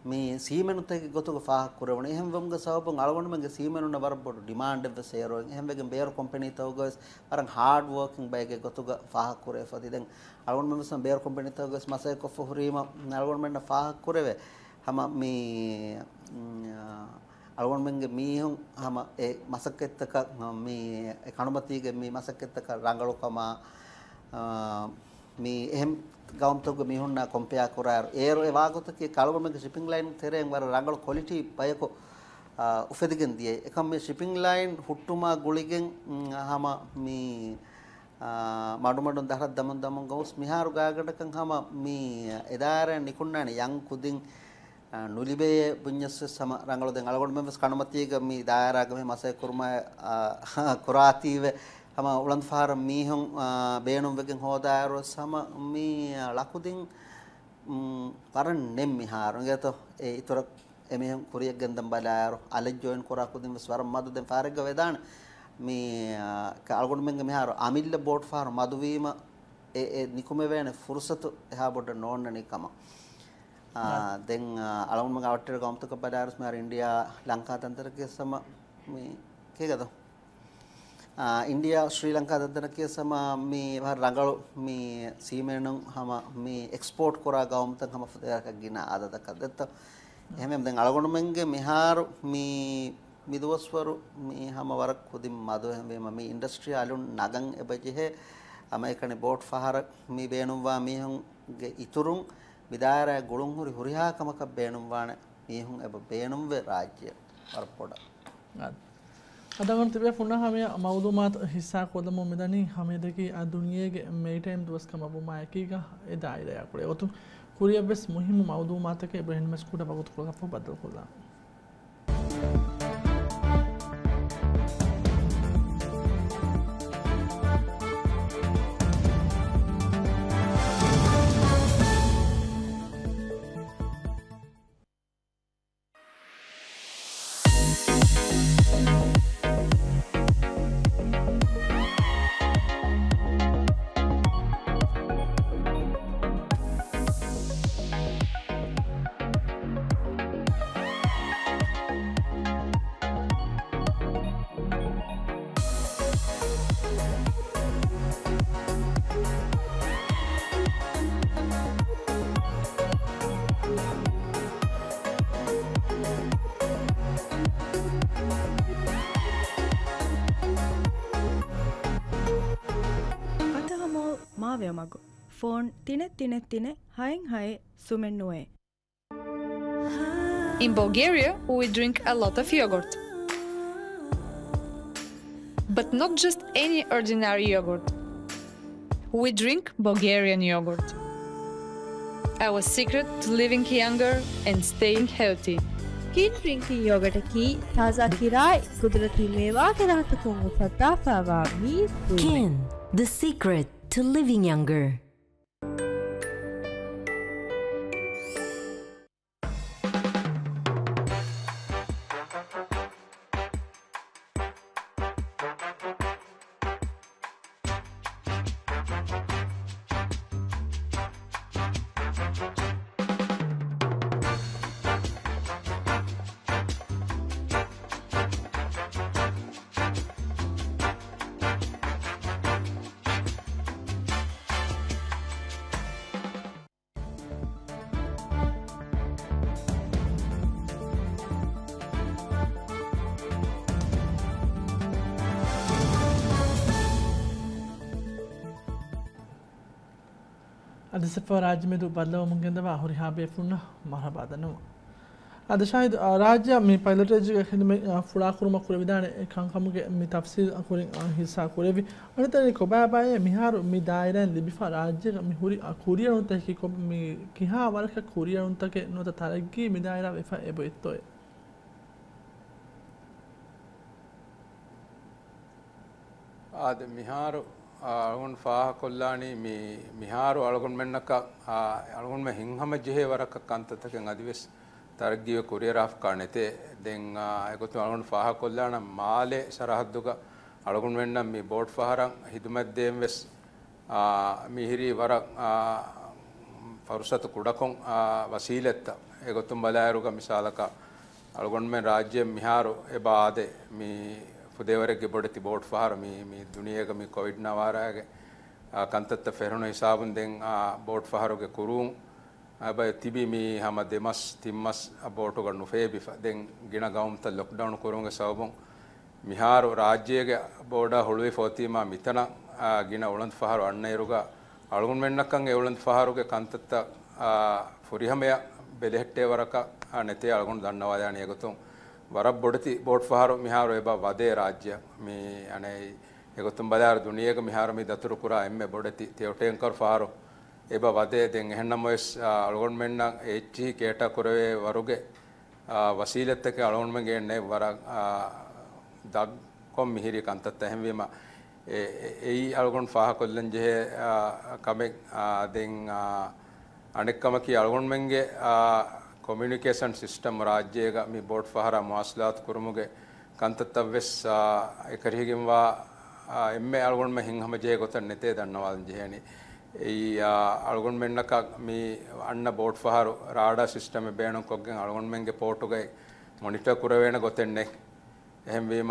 [SPEAKER 4] මේ සීමනුතක ගොතුක ෆාහක් කරවන එහෙම වම්ග සවපන් අලගොනුමගේ සීමනුන වරබොඩු ඩිමාන්ඩ් එව සේරෝන් එහෙම වෙගෙන් බේර කම්පැනි තවගස් අරන් හાર્ඩ් වර්කින් බයිගේ ගොතුක ෆාහක් කරේ ෆති දැන් අලගොනුම මසන් බේර කම්පැනි තවගස් මසය කොෆ හුරීම අලගොනුමෙන් ෆාහක් කරවේ හම මේ අලගොනුමගේ මීහුන් හම ඒ මසකෙත්තක මේ කණුමතිගේ මේ මසකෙත්තක රංගලොකම මේ එහෙම ಗೌಮ್ತಗು ಮಿಹುಣ್ಣ ಕೊಂಪೆಯ ಕುರಾಯರು ಏರು ಎವಾಗುತ್ತಕ್ಕೆ ಕಳವಮಗೆ ಶಿಪ್ಪಿಂಗ್ ಲೈನ್ ತೆರೆ ವರ ರಂಗಳು ಕ್ವಾಲಿಟಿ ಬಯಕು ಉಫೆದಿಗೆನ್ ದಿಯೆ ಏಕಮ್ಮೆ ಶಿಪ್ಪಿಂಗ್ ಲೈನ್ ಹುಟ್ಟುಮ ಗುಳಿಗೆನ್ ಹಮ ಮೀ මඩු මඩුන් දහරත් දමන් දමන් ගොස් මිහාරු ගාගඩකන් හම මේ එදාර නිකුණ්ණානේ යං කුදින් නුලිබේ පුඤ්ඤස්ස සම රංගලොදෙන් අලගොඩ මෙමස් කණමතියක මේ දායරාගමේ මසය කුරුම කුරාතිව ހަމ އުޅަންފާރ މީހުން ބޭނުންވެގެން ހޯދާއިރުވެސް ހަމ މީ ޅަކުދިން ކަރަން ނެން މިހާރުން ގެތᱚ އެ އިތުރަށް އެމީހުން ކުރިއަށް ގެންދަން ބަލާއިރު އަލެއް ޖޮއިން ކުރާ ކުދިން ވެސް ވަރަށް މަދުދެން ފާރެއްގަ ވެދާނެ ಮೀ ಕಾಳ್ಗೊಂಡು ಮಂಗ ಮಿಹಾರು ಅಮಿಲ್ಲ ಬೋಟ್ ಫಾರು ಮದುವೀಮ ಎ ಎ ನಿಕುಮೆವೇಣೆ ಫುರ್ಸತು ಹಾ ಬೊಡ್ಡ ನೋಣ ನಿಕಮ ದೆನ್ ಅಳಗೊಂಡು ಮಂಗ ಅವಟ್ಟಿರ ಗೌಮ್ತಕ ಬಲಾರಸ್ ಮಾರ ಇಂಡಿಯಾ ಲಂಕಾ ತಂತ್ರಕ್ಕೆ ಸಮ ಮೀ ಕೇಗದು ඉන්ඩියා ශ්‍රී ලංකා දදනකය සම මේ රඟලු මේ සීමේනුම් හම මේ එක්ස්පෝට් කොරා ගවමත හම දෙයක් ගෙන අදදක් අදත්ත එහෙම දැන් අලගොනුමෙන්ගේ මෙහාරු මේ මිදවස්වරු මේ හම වරක් හුදින් මද හැමේ මම ඉන්ඩස්ට්‍රිය අලුන් නගං එබජෙහෙ අමයිකන බෝට් පහර මේ බේනුම්වා මිහුන්ගේ ඉතුරුන් විදාරය ගොළුන් හුරි හුරිහාකමකක් බේනුම්වාන මිහුන් එබ බේනුම්වේ රාජ්‍ය වරපොඩ.
[SPEAKER 1] අදවන්තිබ ފުނަހަމެ މައުލުމާތު ހިއްސާ ކޮލަމުން މިދަނީ ހަމެދަކީ އަ ދުނިޔޭގެ މެއިޓައިމް ދުވަސްކަމަބު މާއަކީގަ އެދާ އިލަޔާކުޅެ އޮތު ކުރިއަށްވެސް މުހިމު މައުލޫމާތަކެ އިބްރަހިން މަސްކޫނަ ބަގުތުކުޅަކަށްފަ ބަދަލުކުރުލާ
[SPEAKER 2] ಮಗು ಫೋನ್ ತಿನೆ ತಿನೆ ತಿನೆ ಸುಮೆನ್ನುವೆ In Bulgaria, we drink a lot of yogurt.
[SPEAKER 3] But not just any ordinary yogurt. We drink Bulgarian yogurt. Our secret to living younger and staying healthy. Kid drinking yogurt a taza kirai kudrati meva ke rahat ko mufata fawa Kin, the secret to living younger.
[SPEAKER 1] ಅದಸಫ ರಾಜ್ಯಮೆದು ಬದಲವಮುಂಗೆಂದವ ಹುರಿ ಹಾಬೇಫುನ್ನ ಮಹಬಾದನು ಅದ ಶಾಹಿದ್ ರಾಜ್ಯ ಮಿ ಪೈಲಟೇಜ್ ಹಿಡಿಮೆ ಫುಡಾ ಕುರುಮ ಕುರವಿದಾನೆ ಕಂಕಮುಗೆ ಮಿ ತಫ್ಸೀಲ್ ಕುರಿ ಹಿಸ್ಸಾ ಕುರೆವಿ ಅಣತನೆ ಕೊಬಾಬಾಯ ಮಿಹಾರು ಮಿ ದಾಯಿರನ್ ಲಿಬಿಫಾ ರಾಜ್ಯ ಮಿ ಹುರಿ ಕುರಿಯ ಉಂತ ಕಿ ಕೊ ಮಿ ಕಿಹಾ ವರಕ ಕುರಿಯ ಉಂತಕೆ ನೋತ ತರಗ್ಗಿ ಮಿ ದಾಯಿರ ವೆಫಾ ಎಬೊ ಇತ್ತೋಯ್
[SPEAKER 2] ಆದ ಮಿಹಾರು අලුන් ފާހަ ކޮށްލާނީ މި މިހާރު އަޅުގުންމެންނަކަ އަޅުގުންމެ ހިންހަމަ ޖެހޭ ވަރަކަށް ކަންތަކެއް އަދިވެސް ތަރައްގީވެ ކުރިޔަރާފުކާ ނެތޭ ދެން އެގޮތު އަޅުން ފާހަ ކޮށްލާނަ މާލެ ސަރަހައްދުގަ އަޅުގުންވެންނަން މި ބޯޑް ފަހަރަށް ހިދުމަތްދޭން ވެސް މިහිරީ ވަރަށް ފަރުސަތު ކުޑަކޮށް ވަސީލެއްތަ އެގޮތުން ބަލައިރުގަ މިސާލަކަ ಅಳಗೊಂಡ್ಮೆ ರಾಜ್ಯ ಮಿಹಾರು ಎಬಾದೆ ಮಿ ದೇವರಿಗೆ ಬಡತಿ ಬೋಟ್ ಫಾರ್ ಮೀ ಮೀ ದುನಿಯಾಗ ಮೀ ಕೋವಿಡ್ನ ವಾರಾಗೆ ಕಂತತ್ತ ಫೆರನು ಹಿಸಾಬುಂದೆಂಗ್ ಆ ಬೋಟ್ ಫಾರುಗೆ ಕುರುಂ ಬೈ ತಿಬಿ ಮೀ ಹಮ ದೆಮಸ್ ತಿಮ್ಮಸ್ ಆ ಬೋಟುಗಳನ್ನು ಫೇಬಿಫ ದೆಂಗ್ ಗಿಣ ಗೌಮ್ತ ಲಾಕ್ಡೌನ್ ಕುರುಂಗೆ ಸೌಬುಂ ಮಿಹಾರು ರಾಜ್ಯಗೆ ಬೋಡ ಹುಳುವಿ ಫೋತಿಮ ಮಿತನ ಗಿಣ ಉಳಂದ್ ಫಹಾರು ಅಣ್ಣೈರುಗ ಅಳಗುಣ್ ಮೆಣ್ಣಕ್ಕಂಗೆ ಉಳಂದ್ ಫಹಾರುಗೆ ಕಂತತ್ತ ಫುರಿಹಮೆಯ ಬೆದೆಹೆಟ್ಟೆವರಕ ನೆತೆ ಅಳಗುಣ್ ದಂಡವಾದಾಣಿಯಗುತ್ತುಂ ವರ ಬೊಡತಿ ಬೋಟ್ ಫಹಾರು ಮಿಹಾರು ಎಬ ವದೇ ರಾಜ್ಯ ಮೀ ಅಣೆ ಎಗೊತ್ತುಂಬದಾರ ದುನಿಯಗ ಮಿಹಾರು ಮೀ ದತುರು ಕುರ ಎಮ್ಮೆ ಬೊಡತಿ ತೆವಟೆಂಕರ್ ಫಹಾರು ಎಬ ವದೇ ದೆಂಗ್ ಹೆಣ್ಣಮ್ಮ ವಯಸ್ ಅಳಗೊಂಡ್ಮೆಣ್ಣ ಹೆಚ್ಚಿ ಕೇಟ ಕುರವೆ ವರುಗೆ ವಸೀಲತ್ತಕ್ಕೆ ಅಳಗೊಂಡ್ಮೆಂಗೆ ಎಣ್ಣೆ ವರ ದಗ್ ಕೊಮ್ ಮಿಹಿರಿ ಕಂತತ್ತ ಹೆಂವಿಮ ಎಯಿ ಅಳಗೊಂಡು ಫಾಹ ಕೊಲ್ಲಂಜೆ ಕಮೆ ದೆಂಗ್ ಅಣೆಕ್ಕಮಕಿ ಅಳಗೊಂಡ್ಮೆಂಗೆ කොමිනිිකේෂන් සිිස්ටම් රාජ්‍යයක මේ බෝඩ් පහර මවාස්ලාත් කුරමුගේ කන්තත්තවෙස් එකරහිගින්වා එම අල්ගොන්ම හිංහම ජයකොතන් නෙතේ දන්නවල් ජයන. ඒ අල්ගොන් මෙන්නක මේ අන්න බෝඩ් පහර රාඩ සිිටම බේනු කොගෙන් අල්ගොන්මෙන්ගේ පෝටුගයි මොනිට කුරවෙන ගොතෙන්නෙක් එහෙම්වීම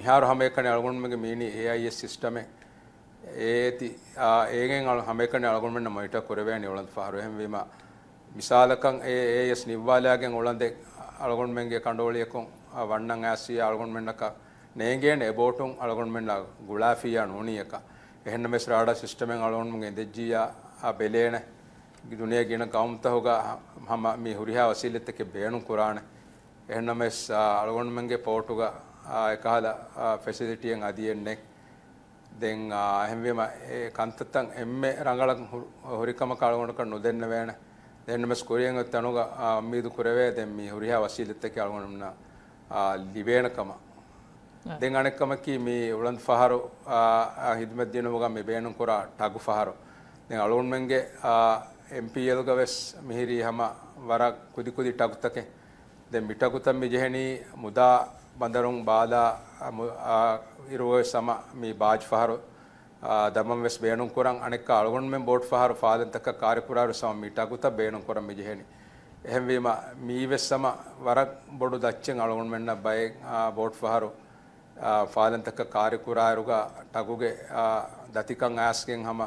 [SPEAKER 2] මිහාර හමයකන අල්ගොන්මගේ මීනි ඒ සිිස්ටම ඒති ඒගෙන් අල් හමකන අල්ගොන්මන්න මොයිට කුරවේ නිවලත් පහරුහෙම්වීම ವಿಶಾಲಕಂ ಎ ಎ ಎಸ್ ನಿವ್ವಾಲಾಗೆ ಉಳಂದೆ ಅಳಗೊಂಡ್ಮೆಂಗೆ ಕಂಡೋಳಿಯಕ್ಕೂ ವಣ್ಣಂ ಆಸಿ ಅಳಗೊಂಡ್ಮೆಣ್ಣಕ್ಕ ನೇಂಗೇಣ್ ಎಬೋಟುಂ ಅಳಗೊಂಡ್ಮೆಣ್ಣ ಗುಳಾಫಿಯ ನೂಣಿಯಕ್ಕ ಹೆಣ್ಣು ಮೆಸರಾಡ ಸಿಸ್ಟಮೆಂಗ್ ಅಳಗೊಂಡ್ಮಂಗೆ ದೆಜ್ಜಿಯ ಆ ಬೆಲೆಣೆ ದುನಿಯ ಗಿಣ ಕಾಮ್ತ ಹೋಗ ಹಮ ಮಿ ಹುರಿಹ ವಸೀಲತ್ತಕ್ಕೆ ಬೇಣು ಕುರಾಣೆ ಹೆಣ್ಣು ಮೆಸ್ ಅಳಗೊಂಡ್ಮಂಗೆ ಪೋಟುಗ ಎಕಾಲ ಫೆಸಿಲಿಟಿಯಂಗೆ ಅದಿಯಣ್ಣೆ දෙන් හැමවම කන්තත්තන් එම්ම රඟලක් හොරිකම කලගොඩක නොදන්න වෑන දෙන්නමස් කොරියෙන් තනුග මීදු කුරවේ දැන් මේ හුරිහා වසීලෙත්තක අලුගනම්න ලිබේනකම දෙන් අනෙක්කමකි මේ උලන් ෆහරු හිදමත් දිනුමග මේ බේනුම් කුරා ටගු ෆහරු දෙන් අලුන්මන්ගේ MPL ග වෙස් මිහිරි හැම වරක් කුදි කුදි ටගුතකේ දැන් මිටගුතම් මිජෙහණී මුදා බඳරුන් බාලා ඉරුවේ සම මේ බාජ් ෆහරු ದಮಂವೆಸ್ ಬೇಣುಂಕುರಂ ಅಣೆಕ್ಕ ಅಳಗೊಂಡ್ಮೆ ಬೋಟ್ ಫಹಾರು ಫಾದಂತಕ್ಕ ಕಾರ್ಯಪುರಾರು ಸಮ ಮೀಟಾಗುತ್ತ ಬೇಣುಂಕುರಂ ಮಿಜಿಹೇಣಿ ಎಹೆಂವೀಮ ಮೀವೆಸ್ ಸಮ ವರ ಬೊಡು ದಚ್ಚೆಂ ಅಳಗೊಂಡ್ಮೆನ್ನ ಬಯ ಬೋಟ್ ಫಹಾರು ಫಾದಂತಕ್ಕ ಕಾರ್ಯಕುರಾರುಗ ಟಗುಗೆ ದತಿಕಂ ಆಸ್ಗೆಂ ಹಮ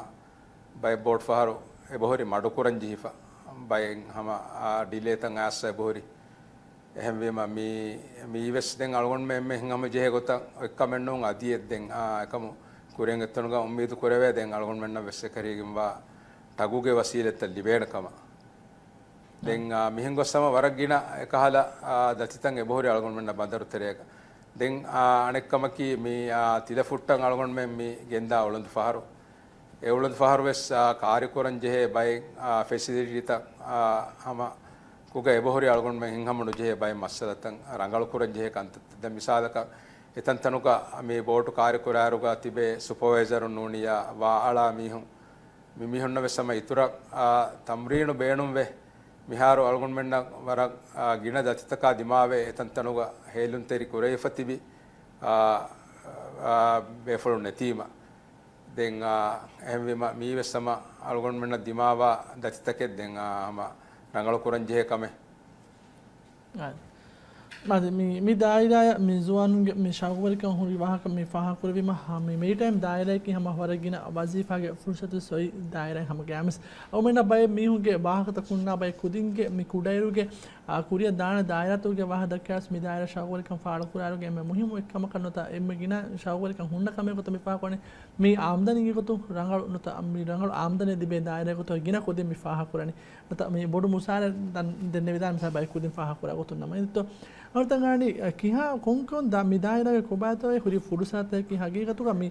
[SPEAKER 2] ಬಯ ಬೋಟ್ ಫಹಾರು ಎಬಹುರಿ ಮಡುಕುರಂ ಜಿಹಿಫ ಬಯಂ ಹಮ ಡಿಲೇತಂ ಆಸ್ ಎಬಹುರಿ එහෙමවීම මේ මීවෙස් දෙෙන් අලුවන් මෙම හම ජයකොත එක්කමෙන්නුම් අදියෙත් දෙෙන් එකමු ಕುರೆಂಗತ್ತನುಗ ಉಮ್ಮೀದು ಕುರೆವೆ ದೆಂಗ್ ಅಳಗೊಂಡು ಮಣ್ಣ ಬೆಸ್ಸೆ ಕರಿಗಿಂಬ ಟಗುಗೆ ವಸೀಲೆತ್ತಲ್ಲಿ ಬೇಡಕಮ ದೆಂಗ್ ಮಿಹಿಂಗೊಸ್ಸಮ ವರಗಿನ ಎಕಹಲ ದಚಿತಂಗೆ ಬಹುರಿ ಅಳಗೊಂಡು ಮಣ್ಣ ಬಂದರು ತೆರೆಯಾಗ ದೆಂಗ್ ಅಣೆಕ್ಕಮಕ್ಕಿ ಮೀ ತಿಲ ಫುಟ್ಟಂಗೆ ಅಳಗೊಂಡು ಮೇ ಮೀ ಗೆಂದ ಅವಳೊಂದು ಫಹರು ಎವಳೊಂದು ಫಹರು ವೆಸ್ ಕಾರಿಕೊರಂಜೆಹೆ ಬೈ ಫೆಸಿಲಿಟಿತ ಹಮ ಕುಗ ಎಬಹುರಿ ಅಳಗೊಂಡು ಮೇ ಹಿಂಗಮ್ಮಡು ಜೆಹೆ ಬೈ ಮಸ್ಸದತ್ತಂಗೆ ರಂಗಳು ಕುರಂಜೆಹೆ ಕಂತದ ಮಿಸಾದಕ ಇತಂತನುಗ ಮೀ ಬೋಟು ಕಾರ್ಯಕುರಾರುಗ ತಿಬೆ ಸುಪರ್ವೈಸರು ನೂಣಿಯ ವಾ ಅಳ ಮೀಹುಂ ಮಿಮಿಹುಣ್ಣವೆ ಸಮ ಇತುರ ತಮ್ರೀಣು ಬೇಣುಂವೆ ಮಿಹಾರು ಅಳ್ಗುಣ್ಮೆಣ್ಣ ವರ ಗಿಣದ ಅತಿತಕ ದಿಮಾವೆ ಇತಂತನುಗ ಹೇಲುಂತೆರಿ ಕುರೈಫತಿಬಿ ಬೇಫಳು ನೆತೀಮ ದೆಂಗ ಎಹಂವಿಮ ಮೀವೆ ಸಮ ಅಳ್ಗುಣ್ಮೆಣ್ಣ ದಿಮಾವ ದತಿತಕ್ಕೆ ದೆಂಗ ಹಮ ರಂಗಳು ಕುರಂಜೆ ಕಮೆ
[SPEAKER 1] ಆಯ್ತು මේ දායිදාය මිසුවන්ගේ මිශවරක හුරි වාහක මේ පහකුරවීම හම මේටයිම් දායරයකි හම හොරගෙන වජීපාගේ ෆෘෂතු සොයි දායරය හම ගෑමස් ඔමෙන බය මිහුගේ වාහකත කුන්නා බයි කුදින්ගේ මි කුඩයිරුගේ a curia dana dayatuge wahadakkas midara shawalkan faalakuraaruge emme muhimu ekkamakan nota emme gina shawalkan hunna kame gotu mifa kone mi aamdani ge gotu rangal nota mi rangal aamdani dibe dayare gotu gina kodin mi faaha kurani nota mi bodu musare dan denne vidan sa bai kodin faaha kura gotu nama to orta gani kiha kon kon da midayara ge kobato e huri furusata ki hagi gotu mi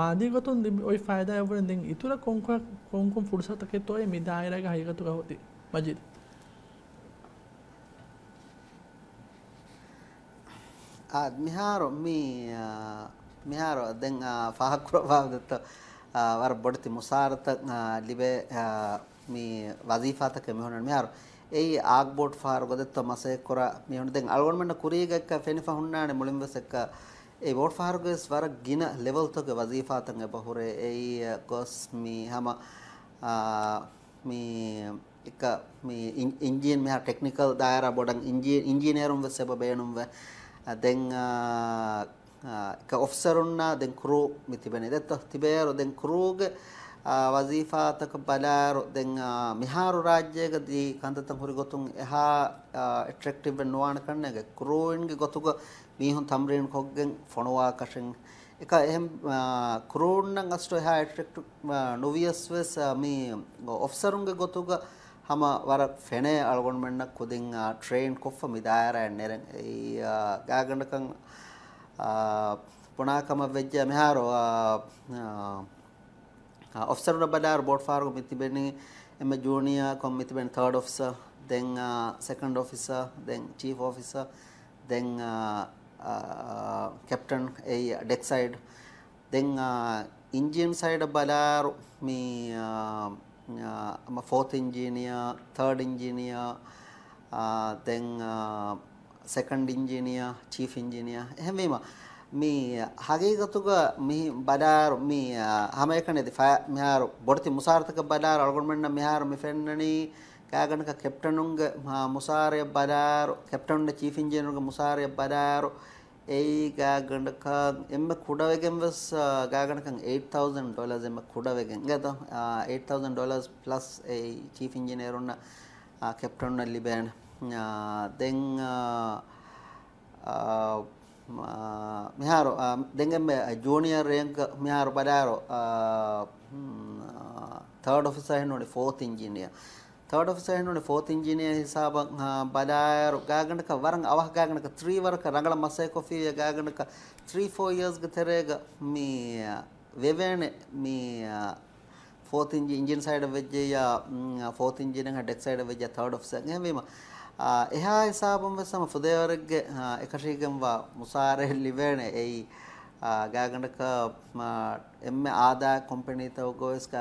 [SPEAKER 1] maadi gotu oi faida evren den itura kon kon kon furusata ke to e midayara ge hagi gotu ga hoti majid
[SPEAKER 4] මිහාරු මේ මිහාරු දැන් ෆාහකුර වාදත වර බොඩති මුසාරත ලිබේ මේ වදීෆාත කමිහොනන් මිහාරු ඒ ආග් board far වදත මසේ කොර මිහොන දැන් අල්ගොන්මන්න කුරීගක්ක ෆෙනිෆා හුන්නානේ මුලින් වසෙක්ක ඒ board ෆාර්ගස් වර ගින level තක වදීෆාතන් එබහුරේ ඒ ගොස් මේ හැම මේ එක මේ ඉන්ජියන් මෙහා ටෙක්නිකල් දායර බොඩන් ඉන්ජියනේරුම් වෙ සබ බේනුම් වෙ දැන් එක ඔෆ්සරුන්නා දැන් ක්‍රූ මිතිබනේ දැන් තිබේරෝ දැන් ක්‍රූගේ වසීෆාතක බලාරු දැන් මිහාරු රාජ්‍යයකදී කන්දතන් හුරි ගොතුන් එහා ඇට්‍රැක්ටිව් නොවන කන්න එක ක්‍රෝයින්ගේ ගොතුක මීහුන් තම්රීන් කොග්ගෙන් ෆොනවා කෂෙන් එක එහෙම ක්‍රෝන් නම් අස්ට එහා ඇට්‍රැක්ටිව් නොවියස් වෙස් මේ ඔෆ්සරුන්ගේ ගොතුක ಹಮ ವರ ಫೆಣೆ ಅಳಗೊಂಡ್ಮಣ್ಣ ಕುದಿಂಗ ಟ್ರೈನ್ ಕೊಫ್ಫ ಮಿದಾಯರ ಎಣ್ಣೆರ ಈ ಗಾಗಂಡಕಂ ಪುಣಾಕಮ ವೆಜ್ಜ ಮೆಹಾರೋ ಆಫ್ಸರ್ ಬಡಾರ್ ಬೋಟ್ ಫಾರ್ಗು ಮಿತಿಬೆಣ್ಣಿ ಎಮ್ಮೆ ಜೂನಿಯರ್ ಕೊಮ್ಮ ಮಿತಿಬೆಣ್ಣಿ third officer then second officer then chief officer then captain ಎ deck side then engine side ಬಲಾರು ಮೀ I'm a fourth engineer, third engineer, then second engineer chief engineer එහෙමම මේ හගේගතුග මේ බඩාර මේ හමයකනේද මෙහාර බොඩති මුසාර්ථක බඩාර අල්ගොන්මන්න මෙහාර මෙෆෙන්නනි කාගණක කැප්ටනුන්ග මුසාරය බඩාර කැප්ටනුන්ගේ චීෆ් ඉංජිනේරුගේ මුසාරය බඩාරෝ ඒ ಗಾಗಣಕಂ ಎಮ್ಮ ಕುಡವೆಗೆಂ ವಸ್ ಗಾಗಣಕಂ 8000 ಡಾಲರ್ಸ್ ಎಮ್ಮ ಕುಡವೆಗೆಂ ಗತ 8000 ಡಾಲರ್ಸ್ ಪ್ಲಸ್ ಏ ಚೀಫ್ ಇಂಜಿನಿಯರ್ ಉನ್ನ ಕ್ಯಾಪ್ಟನ್ ನಲ್ಲಿ ಬೇನ್ ದೆನ್ ಮಿಹಾರೋ ದೆನ್ ಎಮ್ಮ ಜೂನಿಯರ್ ರ್ಯಾಂಕ್ ಮಿಹಾರೋ ಪರಾರೋ ಥರ್ಡ್ ಆಫೀಸರ್ ಹೆಣ್ಣು ಫೋರ್ತ್ ಇಂಜಿನಿಯರ್ තවඩ ෆසහනුනේ ෆෝත් ඉංජිනේර් හිසාබ බදායර ගාගණක වරන් අවහ ගාගණක 3 වරක රංගල මසය කොෆිය ගාගණක 3 4 years ක තරේග මේ වෙවෙන මේ ෆෝත් ඉංජින් සයිඩ් වෙජ්ජය ෆෝත් ඉංජිනේර් හ ඩෙක් සයිඩ් වෙජ්ජ තවඩ ෆසහ හැමෙම එහා හිසාබම් වසම ෆුදේවරගේ එකශීගම්වා මුසාරෙ ලිවෙන එයි ගෑගඩක එම ආදා කොම්පනීත ඔගෝස්ක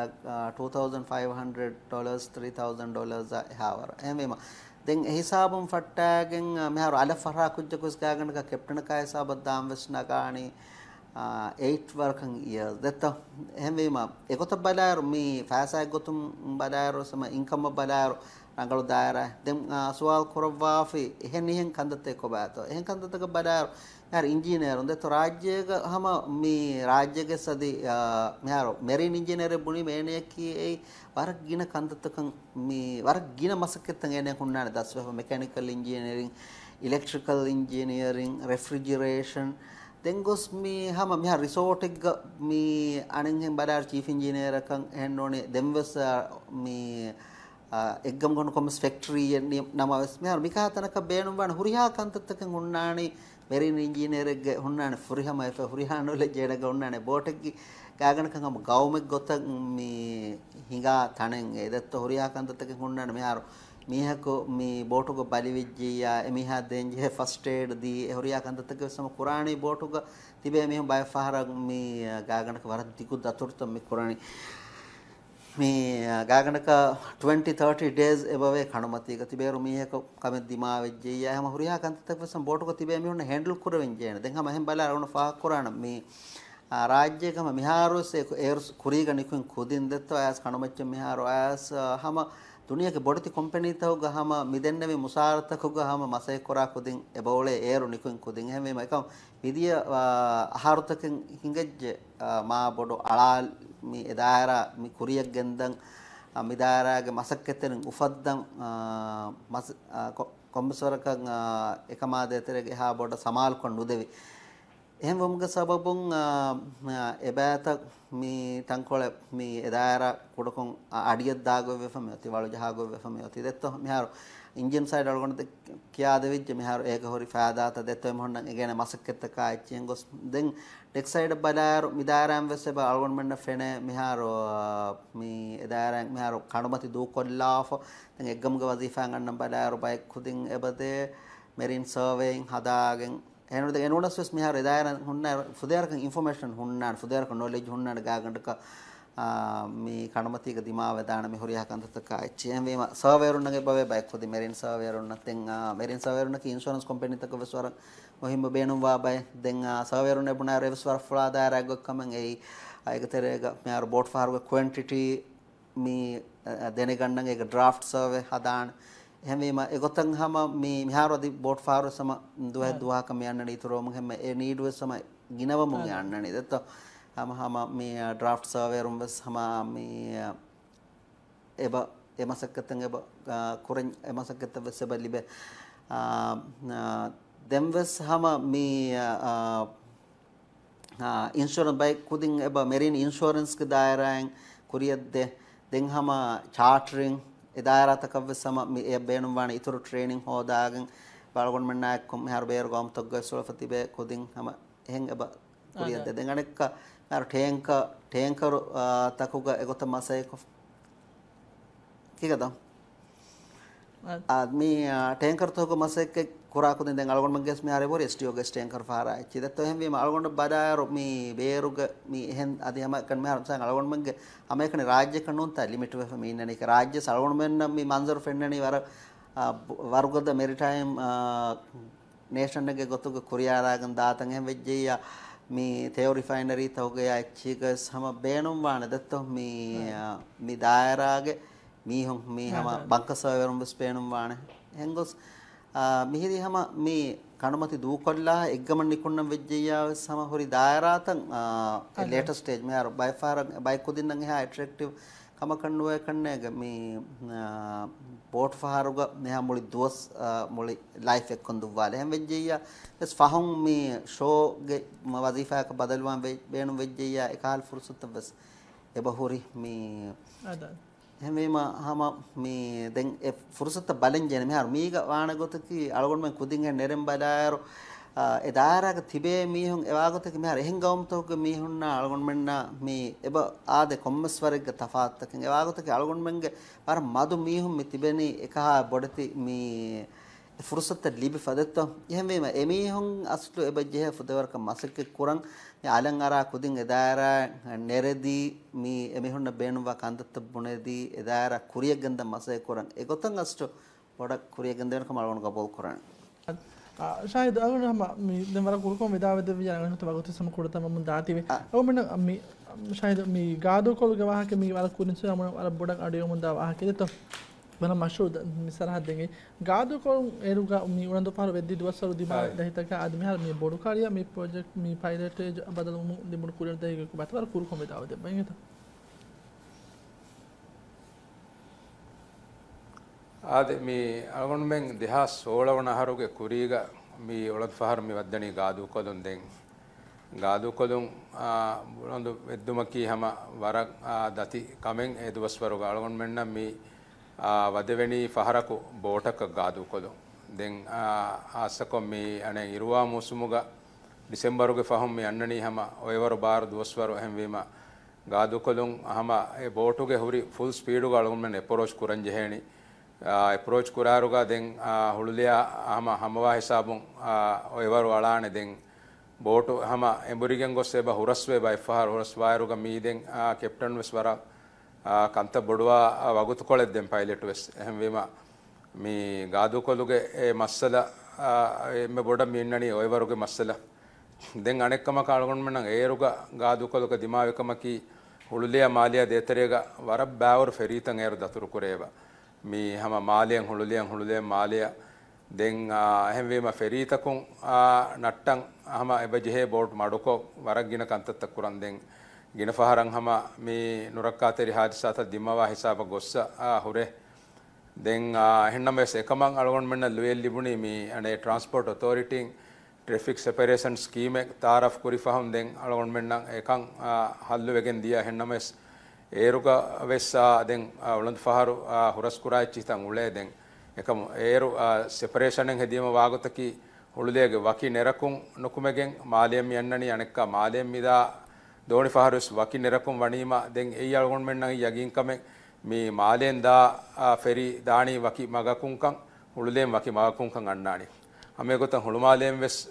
[SPEAKER 4] 2500 ඩොලර්ස් 3000 ඩොලර්ස් එහාවර එමෙම දැන් හිසාබුම් ෆට්ටාගෙන් මෙහර අල ෆරා කුජ්ජකුස් ගෑගඩක කැප්ටනක හිසාබත් දාම්වස් නගාණි 8 වර්කන් ඉයර්ස් දත්ත එමෙම එකත බලාර මේ ෆාසයි ගොතුම් බලාර සම ඉන්කම් බලාර රංගල දායර දැන් සුවල් කරවාෆි එහෙන් එහෙන් කන්දතේ කොබාතෝ එහෙන් කන්දතක බලාර ಯಾರು ಇಂಜಿನಿಯರ್ ಅಂದರೆ ರಾಜ್ಯಗ ಹಮ ಮೀ ರಾಜ್ಯಗೆ ಸದಿ ಯಾರು ಮೆರಿನ್ ಇಂಜಿನಿಯರ್ ಬುಣಿ ಮೇಣೆಯಕ್ಕಿ ವರಗಿನ ಕಂದತಕ ಮೀ ವರಗಿನ ಮಸಕ್ಕೆತ್ತಂಗೆ ಏನೇ ಹುಣ್ಣಾಣೆ ದಸ್ವೆ mechanical engineering electrical engineering refrigeration ತೆಂಗೊಸ್ ಮೀ ಹಮ ಮ್ಯಾ ರಿಸೋರ್ಟಿಗೆ ಮೀ ಅಣಂಗ್ ಹೆಂಗೆ ಬರಾರ್ ಚೀಫ್ ಇಂಜಿನಿಯರ್ ಕಂಗ್ ಹೆಣ್ಣೋಣಿ ದೆಂವೆಸ್ ಮೀ එක්ගම් ගොන කොමස් ෆෙක්ටරී නම ස්මයාර මිකාතනක බේනුම්බන හුරියා කන්තත්තක උන්නානි ಮೆರೀನ್ ಇಂಜಿನಿಯರ್ಗೆ ಹುಣ್ಣಾಣೆ ಹುರಿಹಮ ಎಫೆ ಹುರಿಹಾಣುಲೆ ಜೇಡಗ ಉಣ್ಣಾಣೆ ಬೋಟಕ್ಕೆ ಕಾಗಣಕಂಗ ಗೌಮೆಗೆ ಗೊತ್ತ ಮೀ ಹಿಂಗಾ ತಣೆಂಗೆ ಇದತ್ತು ಹುರಿಯಾಕಂತಕ್ಕೆ ಹುಣ್ಣಾಣೆ ಮೇಯಾರು ಮೀಹಕು ಮೀ ಬೋಟುಗ ಬಲಿವಿಜ್ಜಿಯ ಮೀಹ ದೇಂಜೆ ಫಸ್ಟ್ ಏಡ್ ದಿ ಹುರಿಯಾಕಂತಕ್ಕೆ ಸಮ ಕುರಾಣಿ ಬೋಟುಗ ತಿಬೆ ಮೀಹ ಬಯಫಾರ ಮೀ ಕಾಗಣಕ ವರ ದಿಗು ದತುರ್ತಂ ಮಿ ಕುರಾಣಿ මේ ගාගනක 20 30 days එබවේ කණුමතික තිබේරු මීහක කමෙත් දිමා වෙජ්ජය හැම හුරියා කන්තතක වසම් බෝටක තිබේ මිහුන හැන්ඩල් කරවෙන් ජේන දැන් හැම හැම බලා අරුණ ෆාක් කරාන මේ රාජ්‍යකම මිහාරෝසේ ඒර් කුරීගනිකුන් කුදින් දත්ත අයස් කණුමච්ච මිහාරෝ අයස් හැම ದುನಿಯಾಗ ಬಡತಿ ಕಂಪನಿ ತವ ಗಹಮ ಮಿದೆನ್ನವಿ ಮುಸಾರತಕ ಗಹಮ ಮಸೈ ಕೊರಾ ಕುದಿನ್ ಎಬೌಳೆ ಏರು ನಿಕುನ್ ಕುದಿನ್ ಹೆಮೆ ಮೈಕಂ ವಿದಿಯ ಆಹಾರತಕ ಹಿಂಗಜ್ಜೆ ಮಾಬೊಡು ಅಳಾಲ್ ಮಿ ಎದಾರ ಮಿ ಕುರಿಯಗ್ ಗೆಂದಂ ಮಿದಾರಾಗ ಮಸಕ್ಕೆತ್ತನ ಉಫದ್ದಂ ಮಸ್ ಕೊಂಬಸರಕ ಎಕಮಾದೆತರೆಗೆ ಹಾ ಬೊಡ ಸಮಾಲ್ಕೊಂಡು ಉದೆವಿ එහෙම වමුග සබබුන් එබෑත මේ තංකොල මේ එදාර කුඩකොන් අඩියක් දාගොව වෙෆම යති වලු ජහාගොව වෙෆම යති දෙත්ත මෙහාරු ඉන්ජින් සයිඩ් වලකට කියාද වෙච්ච මෙහාර ඒක හොරි ෆෑදාත දෙත්වෙ මොහොන්න ගෙන මසකෙත්ත කාච්චෙන් ගොස් දෙන් ටෙක් සයිඩ් බලාර මිදාරම් වෙස්ස බ අල්ගොන් මෙන්න ෆෙන මෙහාර මි එදාරම් මෙහාර කණුමති දූ කොල්ලාෆ දෙන් එග්ගම්ග වසීෆාන් ගන්න බලාර බයික් කුදින් එබතේ මෙරින් සර්වේයින් හදාගෙන එනොද එනොඩස් වෙස් මෙහාර එදාරම් හොන්න ෆුදේරක ඉන්ෆර්මේෂන් හොන්නන් ෆුදේරක නොලෙජ් හොන්නන ගාගන්නක මේ කණමතික දිමාව දාන මෙහුරියා කන්දතක එච්චෙන් වේම සවවරුණගේ බවේ බයික් හොදි මෙරින් සවවරුණ තෙන් මෙරින් සවවරුණ කි ඉන්ෂුරන්ස් කම්පැනි තක වසවර මොහිම බේනුම් වා බයි දෙන් සවවරුණ බුණා රෙවස්වර ෆ්ලා දාරග කමෙන් ඒ අයකතරේග මෙයාර බෝට් ෆාරුගේ ක්වොන්ටිටි මේ දෙනගන්නන් ඒක ඩ්‍රාෆ්ට් සර්වේ හදාන හැමේම එගොතන් හම මේ මිහාරදි බෝට් ෆාරු සම දුහ දුහකම යන්නට ඉතුරෝම හැම ඒ නීඩුව සම ගිනවමුන් යන්න නේද එතකොට හැම හැම මේ ඩ්‍රාෆ්ට් සර්වේරුම් වස් හැම මේ එබ එමසකතන් එබ කුරන් එමසකත වස් එබ ලිබ දැන් වස් හැම මේ ඉන්ශෝරන් බයි කුදින් එබ මෙරින් ඉන්ශෝරන්ස් ක දායරයන් කුරියද්ද දෙන් හැම චාටරින් එදාරතකව සම මේ බේනුම් වණ ඉතුරු ට්‍රේනින් හොදාගෙන් බලගොන් මන්නා කොම් හර්බේර් ගොම් තොග්ගස් වල ෆතිබේ කුදින් හැම එහෙන් එබ කුරියද්ද දෙන් අනෙක්ක aro tenka tenka takuga egota masayeko kigada admi tenker tohko masayek kuraku den den algon manges me arevor STO ges tenker fara chida to hem algon bada ro mi beruga mi hen adi hama kan me arsan algon mange hama kan rajya kanun ta limit ve me inne ka rajya algon men mi manzar fennani war varugada meritime nation එක ගොතුක කුරියාරාගෙන් දාතන් හැම වෙජ්ජියා මේ තෙව රිෆයිනරී තවගේ අච්චික සම බේනුම්වාන දත්තොහ මේ මි දායරාගේ මීහොන් මේ හම බංකසවරුම්බස් පේනුම්වාන හැංගොස් මිහිදි හම මේ කනුමති දූකොල්ලා එක්ගම නිකුන්නම් වෙද්ජයාව සමහොරි දායරාතන් ලට ස්ටේජ් මෙයා බයිාර බයිකුදින්න හා ටරෙක්ටව ಕಮಕಂಡುವಯಕಣ್ಣೆಗ ಮೀ ಬೋಟ್ ಫಹಾರುಗ ನೆಹ ಮುಳಿ ದೋಸ್ ಮುಳಿ ಲೈಫ್ ಎಕ್ಕೊಂದುವ್ವಾಲೆ ಹೆಂ ವೆಜ್ಜೆಯ್ಯ ಎಸ್ ಫಹಂ ಮೀ ಶೋಗೆ ವಜೀಫಾಕ ಬದಲುವ ಬೇಣು ವೆಜ್ಜೆಯ್ಯ ಎಕಾಲ್ ಫುರ್ಸುತ್ತ ಬಸ್ ಎಬಹುರಿ ಮೀ හැමේම හම මේ දැන් ෆුරසත බලෙන් ජනම හර මීග වානගොතකි අලගොන්ම කුදින්හ නෙරම් බලාරු එදාරග තිබේ මීහුන් එවාගතක මෙහ රෙහින් ගෞම්තෝක මීහුන්න අලගොන්මෙන්න මේ එබ ආද කොම්මස්වරග තෆාත්තකින් එවාගතක අලගොන්මෙන්ගේ අර මදු මීහුන් මෙ තිබෙනි එකහා බොඩති මේ ෆුර්සත ලිබි ෆදත්ත එහෙමම එමීහුන් අස්ලු එබ ජෙහ ෆුදවරක මසක කුරන් අලන් අරා කුදින් එදාරා නෙරදී මේ එමීහුන්න බේනුවා කන්දත්ත බුනේදී එදාරා කුරිය ගන්ද මසය කුරන් එගොතන් අස්ට බොඩක් කුරිය ගන්දවන කමලවන ගබෝ කුරන්
[SPEAKER 1] ශායදාවනම දමර කුරකම විදාවද ජනගනත වගතුසම කොරතම දාතිවේ ඔවමන ශායද මේ ගාදු කොළග වාහක මේ වල කුරින්සු අමන අර බොඩක් අඩියොමුන් දා වාහකෙදත මන මශූද මිසරහදගේ ගාදු කොළ එරුග මේ උනන්දු පාර වෙද්දි දවසවල දිමා දහිතක අදමි හර මේ බොඩු කාරිය මේ ප්‍රොජෙක්ට් මේ පයිලට් බදලමු දෙමුණු කුරන් දෙයක බතවර කුරුකම විදාවද බයිනත
[SPEAKER 2] ಆದ ಮೀ ಅವನ ಮೆಂಗ್ ದಿಹಾ ಸೋಳವಣ ಹರುಗೆ ಕುರೀಗ ಮೀ ಒಳದ ಫಹರ್ ಮಿ ವದ್ದಣಿ ಗಾದು ಕೊದುಂದೆಂಗ್ ಗಾದು ಕೊದುಂ ಒಂದು ಎದ್ದುಮಕ್ಕಿ ಹಮ ವರ ದತಿ ಕಮೆಂಗ್ ಎದುವಸ್ವರುಗ ಅಳಗೊಂಡು ಮೆಣ್ಣ ಮೀ ವದವೆಣಿ ಫಹರಕು ಬೋಟಕ ಗಾದು ಕೊದು ದೆಂಗ್ ಆಸಕೊಮ್ಮಿ ಅಣೆ ಇರುವ ಮುಸುಮುಗ ಡಿಸೆಂಬರುಗೆ ಫಹೊಮ್ಮಿ ಅಣ್ಣಣಿ ಹಮ ಒಯವರು ಬಾರ್ ದುವಸ್ವರು ಹೆಂವೀಮ ಗಾದು ಕೊದುಂ ಹಮ ಎ ಬೋಟುಗೆ ಹುರಿ ಫುಲ್ ಸ್ಪೀಡುಗ ಅಳಗೊಂಡು ಮೆಣ್ಣ ಎಪ್ರೋಚ್ ಕುರಂಜಿ ಹೇಣಿ ಎಪ್ರೋಚ್ ಕುರಾರುಗ ದೆಂಗ್ ಹುಳುಲಿಯ ಹಮ ಹಮವಾ ಹಿಸಾಬುಂ ಎವರು ಅಳಾಣೆ ದೆಂಗ್ ಬೋಟು ಹಮ ಎಂಬುರಿಗೆಂ ಗೊಸ್ಸೆ ಬ ಹುರಸ್ವೆ ಬ ಎಫ್ಆರ್ ಹುರಸ್ವಾಯರುಗ ಮೀದೆಂಗ್ ಕೆಪ್ಟನ್ ವಿಸ್ವರ ಕಂತ ಬೊಡುವ ವಗುತುಕೊಳೆದ್ದೆಂ ಪೈಲಟ್ ವೆಸ್ ಹೆಂವಿಮ ಮೀ ಗಾದುಕೊಲುಗೆ ಎ ಮಸ್ಸಲ ಎಮ್ಮೆ ಬೊಡ ಮೀನ್ನಣಿ ಒಯವರುಗೆ ಮಸ್ಸಲ ದೆಂಗ್ ಅಣೆಕ್ಕಮ ಕಾಳ್ಗೊಂಡು ಮಣ್ಣಂಗ ಏರುಗ ಗಾದುಕೊಲುಗ ದಿಮಾವಿಕಮಕಿ ಹುಳುಲಿಯ ಮಾಲಿಯ ದೇತರೇಗ ವರ ಬ್ಯಾವರು ಫೆರೀತಂಗ್ ಏರು ದತುರು ಕುರೇವ මේ හැම මාලයෙන් හුළුලියන් හුළුලියන් මාලය දෙන් හැමවේම ෆෙරීතකුන් නට්ටන් හම එබජෙහේ බෝඩ් මඩුකෝ වරක් ගින කන්තත්තක් කුරන් දෙෙන් ගෙන පහරන් හම මේ නොරක්කාතෙරි හාදිසාත දිමවා හිසාප ගොස්ස හුරේ දෙන් එහෙන්නම එකමං අලගොන් මෙන්න ලුවල් ලිබුණේ මේ අනේ ට්‍රන්ස්පෝර්ට් ඔතෝරිටීන් ට්‍රෙෆික් සෙපරේෂන් ස්කීමෙක් තාරෆ් කුරි පහම් දෙන් අලගොන් මෙන්නම් එකං හල්ලු වෙගෙන් දිය එහෙන්නම ඒරුග වෙස්සා දෙන් උළඳ පහරු හුරස්කුරාච්චි තන් උලේ දෙන් එකම ඒරු සෙපරේෂණෙන් හෙදීම වාගතකි හුළුදේගේ වකි නෙරකුම් නොකුමගෙන් මාලියම් යන්නනි අනෙක්කා මාලියම් මිදා දෝනි පහරුස් වකි නෙරකුම් වනීම දෙන් එයි අල්ගොන් මෙන්නගේ යගින්කමෙන් මේ මාලයෙන් දා ෆෙරි දානී වකි මගකුන්කං හුළුදේම් වකි මගකුන්කං අන්නානි අමේ ගොතන් හුළු මාලයෙන් වෙස්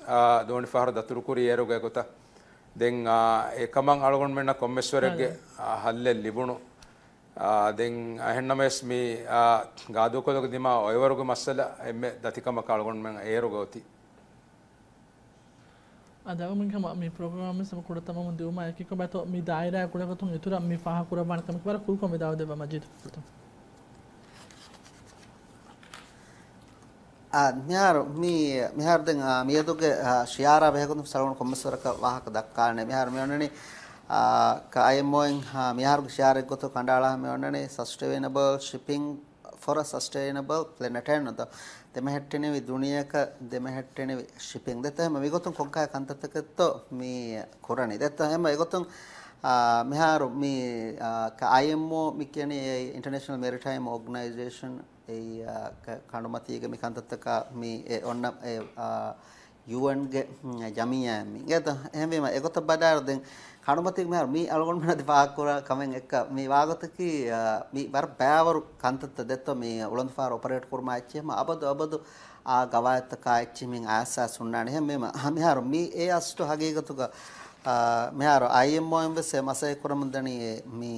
[SPEAKER 2] දෝනි පහර දතුරුකුරි ඒරුගේ ගොතන් ದೆನ್ ಎಕಮಂಗ್ ಅಳಗೊಂಡ್ಮೆಣ್ಣ ಕೊಮ್ಮೇಶ್ವರಿಗೆ ಹಲ್ಲೆ ಲಿಬುಣು ದೆನ್ ಹೆಣ್ಣಮೇಸ್ ಮೀ ಗಾದೂಕೋದಕ್ಕೆ ದಿಮ ಐವರೆಗೂ ಮಸ್ಸಲ ಎಮ್ಮೆ ದತಿಕಮಕ್ಕ ಅಳಗೊಂಡ್ಮೆಂಗ್ ಏರುಗೌತಿ
[SPEAKER 1] අදමක මේ ප්‍රග්‍රම සමකට තම දවම එකක බැත මේ දායරය කුඩගතුන් ඉතුර මේ පහකුර බණකමකවර කුල්කොම දවදව මජිත පුතුම්.
[SPEAKER 4] මෙහාර මේ මෙහාර දැන් මියතුගේ ශියාරා බෙහෙකුන් සලවන කොම්මසරක වාහක දක්කානේ මෙහාර මෙවන්නේ කයමෝන් මෙහාර ශියාරෙක් ගොත කණ්ඩාලා මෙවන්නේ sustainable shipping for a sustainable planet එන්නත දෙමහෙට්ටෙනේ විදුණියක දෙමහෙට්ටෙනේ shipping දත හැම මේගොතුන් කොක්කා කන්තතකත්ත මේ කරණි දත හැම ඒගොතුන් මෙහාර මේ කයමෝ මිකනේ ඉන්ටර්නැෂනල් මෙරිටයිම් ඕගනයිසේෂන් ඒ කණුමතියක මේ කන්තත්තක මේ ඔන්න යුවන්ගේ ජමියෑමි ගත හැමේම එකත බඩාරදෙන් කණුමතික මෙ මේ අලගොන් මනද පාක්කොර කමෙන් එක මේ වාගතකි මේ බර බෑවරු කන්තත්ත දෙත්ත මේ උලන් පාර ඔපරේට් කුරම අච්චේම අබදු අබදු ආ ගවායත්තකා එච්චිමින් ආසා සුන්නාන හැමේම හමිහාරු මේ ඒ අස්ටු හගේගතුක මෙයාර ಐಎಂಒಎಂಎಸ್ ಮಸೈ ಕುರಮಂದನಿ ಮೀ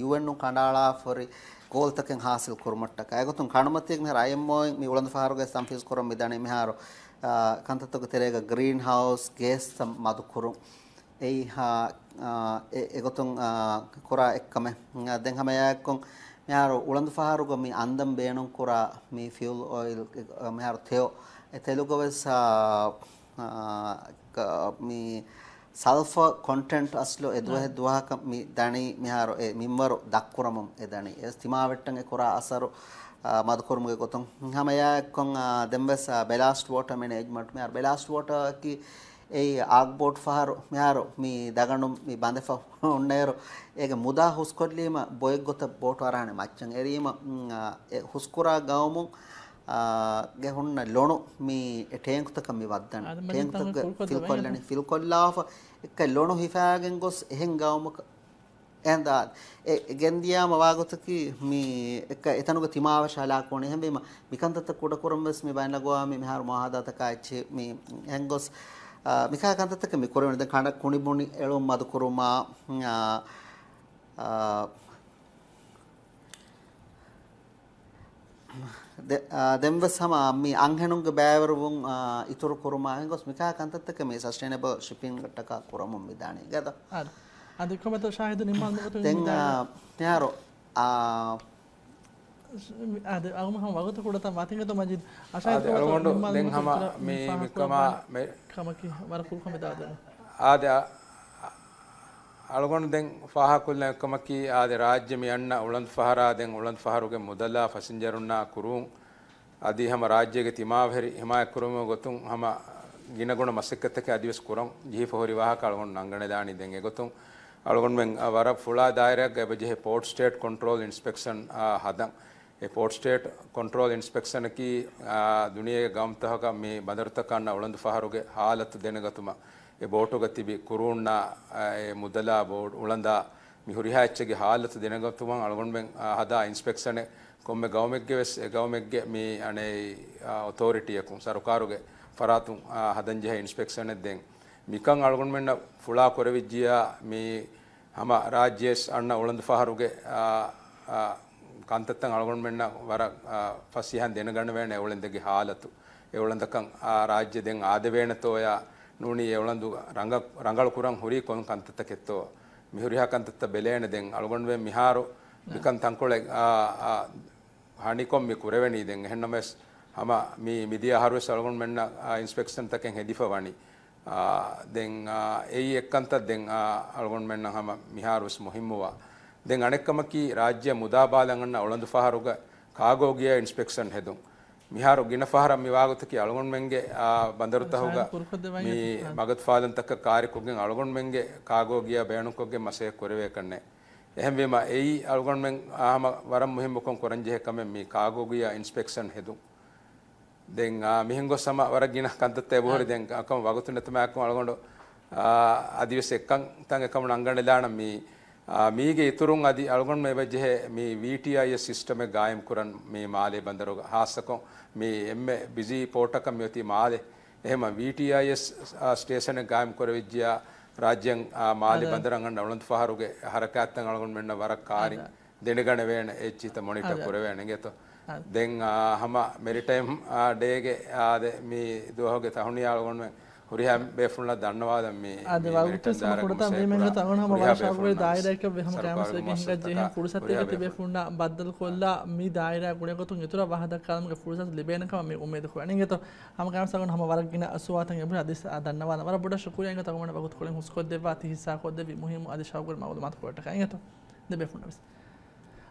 [SPEAKER 4] ಯುಎನ್ ಕಂಡಾಳಾ ಫೊರಿ ಗೋಲ್ತಕಂ ಹಾಸಿಲ್ ಕುರ್ಮಟ್ಟಕ ಐಗೊತ್ತು ಕಣಮತಿಗೆ ಮೆಹರ ಐಎಂಒ ಮೀ ಉಳಂದ ಫಾರುಗೆ ಸಂಫೀಸ್ ಕುರಂ ಬಿದಾನಿ ಮೆಹಾರ ಕಂತತಗ ತೆರೆಗ ಗ್ರೀನ್ ಹೌಸ್ ಗ್ಯಾಸ್ ಸಂ ಮದು ಕುರು ei ha egotun kora ekkame den hama yakkon මෙයාර උළඳ පහරුග මේ අන්දම් බේනුම් කුරා මේ ෆියල් ඔයිල් මෙයාර තෙෝ එතෙලුගවස් මේ සල්ෆර් කොන්ටෙන්ට් අස්ලෝ එදුව හෙදුවාක මි දණි මිහාරෝ එ මිම්වරු දක්කුරමම් එදණි එස් තිමාවෙට්ටන් කොරා අසරු මදකුරුමුගේ කොතොන් හමයා කොන් දෙම්බස් බෙලාස්ට් වෝටර් මැනේජ්මන්ට් මෙහාර බෙලාස්ට් වෝටර් කි ඒ ආග් බෝට් ෆහරු මෙහාරෝ මි දගණු මි බඳෙෆ ඔන්නේරෝ ඒක මුදා හුස්කොල්ලීම බොයෙක් ගොත බෝට් වරහනේ මච්චන් එරීම හුස්කුරා ගවමුන් ගැහුන්න ලොනු මේ ටේංකුතක මේ වද්දන්න ටේංකුතක ෆිල් කොල්ලන ෆිල් කොල්ලාව එක ලොනු හිෆාගෙන් ගොස් එහෙන් ගවමක ඇඳාත් ඒ ගෙන්දියාම වාගොතක මේ එක එතනුක තිමාව ශාලා කොණ හැබැයි මිකන්තත කුඩ කුරම්බස් මේ බයන ගෝවා මේ මහරු මහදාතක ඇච්චි මේ හැන්ගොස් මිකාකන්තතක මේ කොරවන ද කණ කුණි බොණි එළුම් මද කුරුමා ආ දෙම්වසම මේ අංහෙනුන්ග බෑවරුවුන් ඉතුරු කුරුමාහෙන් ගොස් මිකා කන්තත්තක මේ සස්ටේන බ ශිපින් ටකා කුරමුම් විධානය ගද
[SPEAKER 1] අධිකමත ශාහිද නිමාන්ත යාරෝ අද අවමහ වගත කොඩත මතිගත මජිත් අශාද හම මේ මික්කමා කමකි වරකුල්කමතාදන
[SPEAKER 2] ආදයා ಅಳಗೊಂಡು ದೆಂಗ್ ಫಹಾಕುಲ್ನ ಕಮಕಿ ಆದೆ ರಾಜ್ಯ ಮಿಯಣ್ಣ ಉಳಂದ್ ಫಹರಾ ದೆಂಗ್ ಉಳಂದ್ ಫಹರುಗೆ ಮೊದಲ ಫಸಿಂಜರುಣ್ಣ ಕುರುಂ ಅದಿ ಹಮ ರಾಜ್ಯಗೆ ತಿಮಾವೆರಿ ಹಿಮಾಯ ಕುರುಮ ಗೊತ್ತು ಹಮ ಗಿಣಗುಣ ಮಸಕ್ಕತ್ತಕ್ಕೆ ಅದಿವಸ್ ಕುರಂ ಜೀಫ ಹೊರಿ ವಾಹಕ ಅಳಗೊಂಡು ನಂಗಣೆ ದಾಣಿ ದೆಂಗೆ ಗೊತ್ತು ಅಳಗೊಂಡು ಮೆಂಗ್ ವರ ಫುಳಾ ದಾಯರಗೆ ಬಜೆ ಪೋರ್ಟ್ ಸ್ಟೇಟ್ ಕಂಟ್ರೋಲ್ ಇನ್ಸ್ಪೆಕ್ಷನ್ ಹದಂ ಪೋರ್ಟ್ ಸ್ಟೇಟ್ ಕಂಟ್ರೋಲ್ ಇನ್ಸ್ಪೆಕ್ಷನ್ಕಿ ದುನಿಯಗೆ ಗಮತಹಕ ಮೇ ಬದರ್ತಕನ್ನ ಉಳಂದ್ ಫಹರುಗೆ ಹಾಲತ್ತು ದೆನಗತುಮ ಬೋಟುಗತಿ ಕುರುಣ್ಣ ಮುದಲ ಬೋಟ್ ಉಳಂದ ಮಿ ಹುರಿಹ ಹೆಚ್ಚಿಗೆ ಹಾಲತ್ತು ದಿನಗತ್ತುವ ಅಳಗೊಂಡ್ಬೆ ಹದ ಇನ್ಸ್ಪೆಕ್ಷನ್ ಕೊಮ್ಮೆ ಗೌಮೆಗ್ಗೆ ವೆಸ್ ಗೌಮೆಗ್ಗೆ ಮೀ ಅಣೆ ಅಥೋರಿಟಿಯಕು ಸರ್ಕಾರುಗೆ ಫರಾತು ಹದಂಜಿಹ ಇನ್ಸ್ಪೆಕ್ಷನ್ ಎದ್ದೇಂಗ್ ಮಿಕಂಗ್ ಅಳಗೊಂಡ್ಮೆಣ್ಣ ಫುಳಾ ಕೊರವಿಜ್ಜಿಯ ಮೀ ಹಮ ರಾಜ್ಯೇಶ್ ಅಣ್ಣ ಉಳಂದ ಫಹರುಗೆ ಕಂತತ್ತಂಗೆ ಅಳಗೊಂಡ್ಮೆಣ್ಣ ವರ ಫಸಿಹನ್ ದಿನಗಣ್ಣ ವೇಣೆ ಎವಳಿಂದಗೆ ಹಾಲತ್ತು ಎವಳಂದಕ್ಕಂಗೆ ಆ ರಾಜ್ಯದಂಗೆ ಆದವೇಣತೋಯ ನೂಣಿ ಎವಳಂದು ರಂಗ ರಂಗಳ ಕುರಂಗ್ ಹುರಿ ಕೊಂಗ್ ಕಂತತ್ತ ಕೆತ್ತು ಮಿಹುರಿ ಹಾಕಂತತ್ತ ಬೆಲೆಯಣ ದೆಂಗ್ ಅಳಗೊಂಡ್ವೆ ಮಿಹಾರು ಬಿಕನ್ ತಂಕೊಳೆ ಹಣಿಕೊಮ್ಮಿ ಕುರೆವೆಣಿ ದೆಂಗ್ ಹೆಣ್ಣಮೆಸ್ ಹಮ ಮಿ ಮಿದಿಯ ಹಾರ್ವೆಸ್ ಅಳಗೊಂಡ್ ಮೆಣ್ಣ ಇನ್ಸ್ಪೆಕ್ಷನ್ ತಕ್ಕೆ ಹೆದಿಫವಾಣಿ ದೆಂಗ್ ಎಯಿ ಎಕ್ಕಂತ ದೆಂಗ್ ಅಳಗೊಂಡ್ ಮೆಣ್ಣ ಹಮ ಮಿಹಾರುಸ್ ಮುಹಿಮ್ಮುವ ದೆಂಗ್ ಅಣೆಕ್ಕಮಕ್ಕಿ ರಾಜ್ಯ ಮುದಾಬಾಲಂಗಣ್ಣ ಒಳಂದು ಫಹಾರುಗ ಕಾಗೋಗಿಯ ಇನ್ಸ್ಪೆಕ್ಷನ್ ಹೆದುಂಗ್ ಮಿಹಾರು ಗಿಣಫಾರ ಮಿವಾಗುತ್ತಕ್ಕೆ ಅಳಗೊಂಡ್ಮೆಂಗೆ ಆ ಬಂದರುತ್ತಹುಗ ಮೀ ಮಗತ್ ಫಾದಂತಕ್ಕ ಕಾರಿಕೊಗ್ಗೆ ಅಳಗೊಂಡ್ಮೆಂಗೆ ಕಾಗೋಗಿಯ ಬೇಣುಕೊಗ್ಗೆ ಮಸೆ ಕೊರವೆ ಕಣ್ಣೆ ಎಹೆಂವಿಮ ಎಯಿ ಅಳಗೊಂಡ್ಮೆಂಗ್ ಆಹಮ ವರಂ ಮುಹಿಮುಖಂ ಕೊರಂಜೆ ಕಮ್ಮೆ ಮೀ ಕಾಗೋಗಿಯ ಇನ್ಸ್ಪೆಕ್ಷನ್ ಹೆದು ದೆಂ ಆ ಮಿಹಿಂಗೊ ಸಮ ವರಗಿನ ಕಂತತ್ತೆ ಬೋರಿ ದೆಂ ಅಕಂ ವಗುತು ನೆತಮಾಕಂ ಅಳಗೊಂಡು ಅದಿವಸ ಎಕ್ಕಂ ತಂಗ ಕಮಣ ಅಂಗಂಡಲಾಣ ಮೀ මීගේ ඉතුරුන් අදි අල්ගොන් මෙ ජෙහෙ මේ වීටය සිිස්ටම ගායම් කරන් මේ මාලේ බඳරුග හාසකොන් මේ එම බිසිී පෝටකම් යොති මාලේ එහෙම වීටIS ස්ටේෂන ගායම් කොර විද්‍යා රාජ්‍යන් මාලි බඳරගන්න අවලන්තු පහරුගේ හරකඇත්තන් අලගුන් මෙන්න වරක් කාරි දෙනගන වේන එච්චිත මොනිට කොරවේන ගෙත. දෙන් හම මෙරිටයිම් ඩේගේ ආද මේ දහගේ තහුණයාලගොන්ුවෙන් හොරිහම් බේෆුල්ලා දන්නවා දැන් මේ අද වගුත්ස කොට තමයි මම තවන හම වර්ෂාවේ දායරයක හම කැමස් එකේ හිඟ ජේ හම ෆුරසත් එක තිබේ
[SPEAKER 1] ෆුන්නා බද්දල් කොල්ලා මේ දායරය ගුණ ගතුන් යතුර වහදක් කලම ෆුරසත් ලැබෙන කම මේ උමේද කොණින් ගත හම කැමස් ගුණ හම වරගින අසුවාතන් එබුන අදිස් දන්නවා නවර බොඩ ශුක්‍රියන් ගත ගමන වගුත් කොලෙන් හුස්කොත් දෙවා තිහිසා කොද්ද වි මුහිම අදිශාවුල් මවුලමත් කොට කයින් ගත දෙබේ ෆුන්නා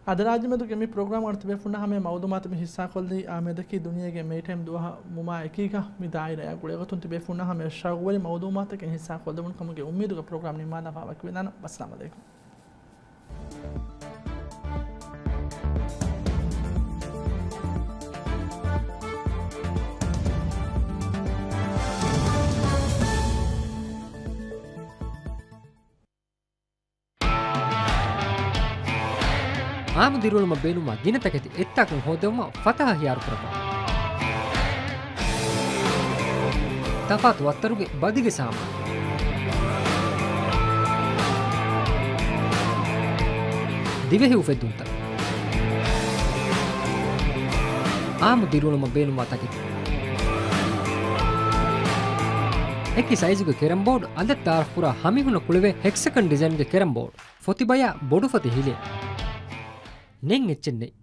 [SPEAKER 1] අදරාජමතුගේ මේ ප්‍රෝග්‍රම් අර්ථබෙපුුණ හම මවදුමතම හිස්සාකොල්ද ආමදකි දුනියගේ මේටම් දහ මුමා එකක මිදාර ගුලගතුන් තිබෙපුුණ හම ශවල මවදුමතක හිසා කොදමුන් කමගේ උම්මේදක ප්‍රග්‍රම් නිමාන පාවක් වෙන බස්ලාමදක. Thank you.
[SPEAKER 3] ಆಮದಿರುಳುಮ ಬೇಲುಮ ಗಿನತಕತಿ ಎತ್ತಾಕು ಹೋದೆವುಮ ಫತಃ ಯಾರು ಪ್ರಭ ತಫಾತ್ ವತ್ತರುಗೆ ಬದಿಗೆ ಸಾಮ ದಿವೆಹಿ ಉಫೆದ್ದುಂತ ಆಮದಿರುಳುಮ ಬೇಲುಮ ತಕತಿ ಎಕಿ ಸೈಜುಗೆ ಕೆರಂ ಬೋರ್ಡ್ ಅಂದ ತಾರ್ಪುರ ಹಮಿಹುನ ಕುಳುವೆ ಹೆಕ್ಸಕನ್ ಡಿಸೈನ್ಗೆ ಕೆರಂ ಬೋರ್ಡ್ ಫೊತಿಬಯ ಬೊಡುಫತಿ ಹಿಲೆ නෙං එච්චෙන්නේ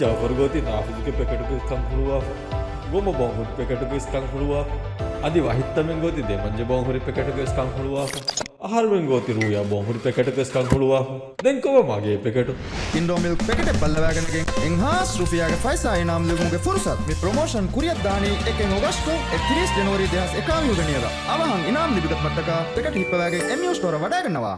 [SPEAKER 2] ජාපරගෝති නාහිික පැකටකු ස්කංහළුවක් ගොම බොහුත් පැකටකු ස්කංහළුවක් అది ವಹಿತ್ತಮೆಂಗ್ ಗೊತ್ತಿದೆ ಮಂಜೆ ಬಾಂಗ್ ಹುರಿಪೆ ಕಟಕ ಸ್ಕಾಂಗ್ ಹುಳುವಾಹು
[SPEAKER 1] ಅಹಾರ್ಮೆಂಗ್ ಗೊತ್ತಿರು ಯಾ ಬಾಂಗ್ ಹುರಿಪೆ ಕಟಕ ಸ್ಕಾಂಗ್ ಹುಳುವಾಹು ದೆಂಕವ ಮಾಗೆ ಪೆಕಟು ಇಂಡೋ
[SPEAKER 3] ಮಿಲ್ಕ್ ಪೆಕಟೆ ಬಲ್ಲವಾಗನಗೆ ಎಂಹಾಸ್ ರುಫಿಯಾಗೆ ಫೈಸಾ ಇನಾಮ್ ಲುಗುಂಗೆ ಫುರ್ಸತ್ ಮಿ ಪ್ರಮೋಷನ್ ಕುರಿಯತ್ ದಾನಿ ಎಕೆಂಗ್ ಒಗಷ್ಟು 31 ಜನವರಿ 2021 ಗಣಿಯದ ಅವಹಂ ಇನಾಮ್ ಲಿಬಿಗತ್ ಮಟ್ಟಕ ಪೆಕಟ್ ಹಿಪ್ಪವಾಗೆ ಎಂಯು ಸ್ಟೋರ ವಡಾಗನವಾ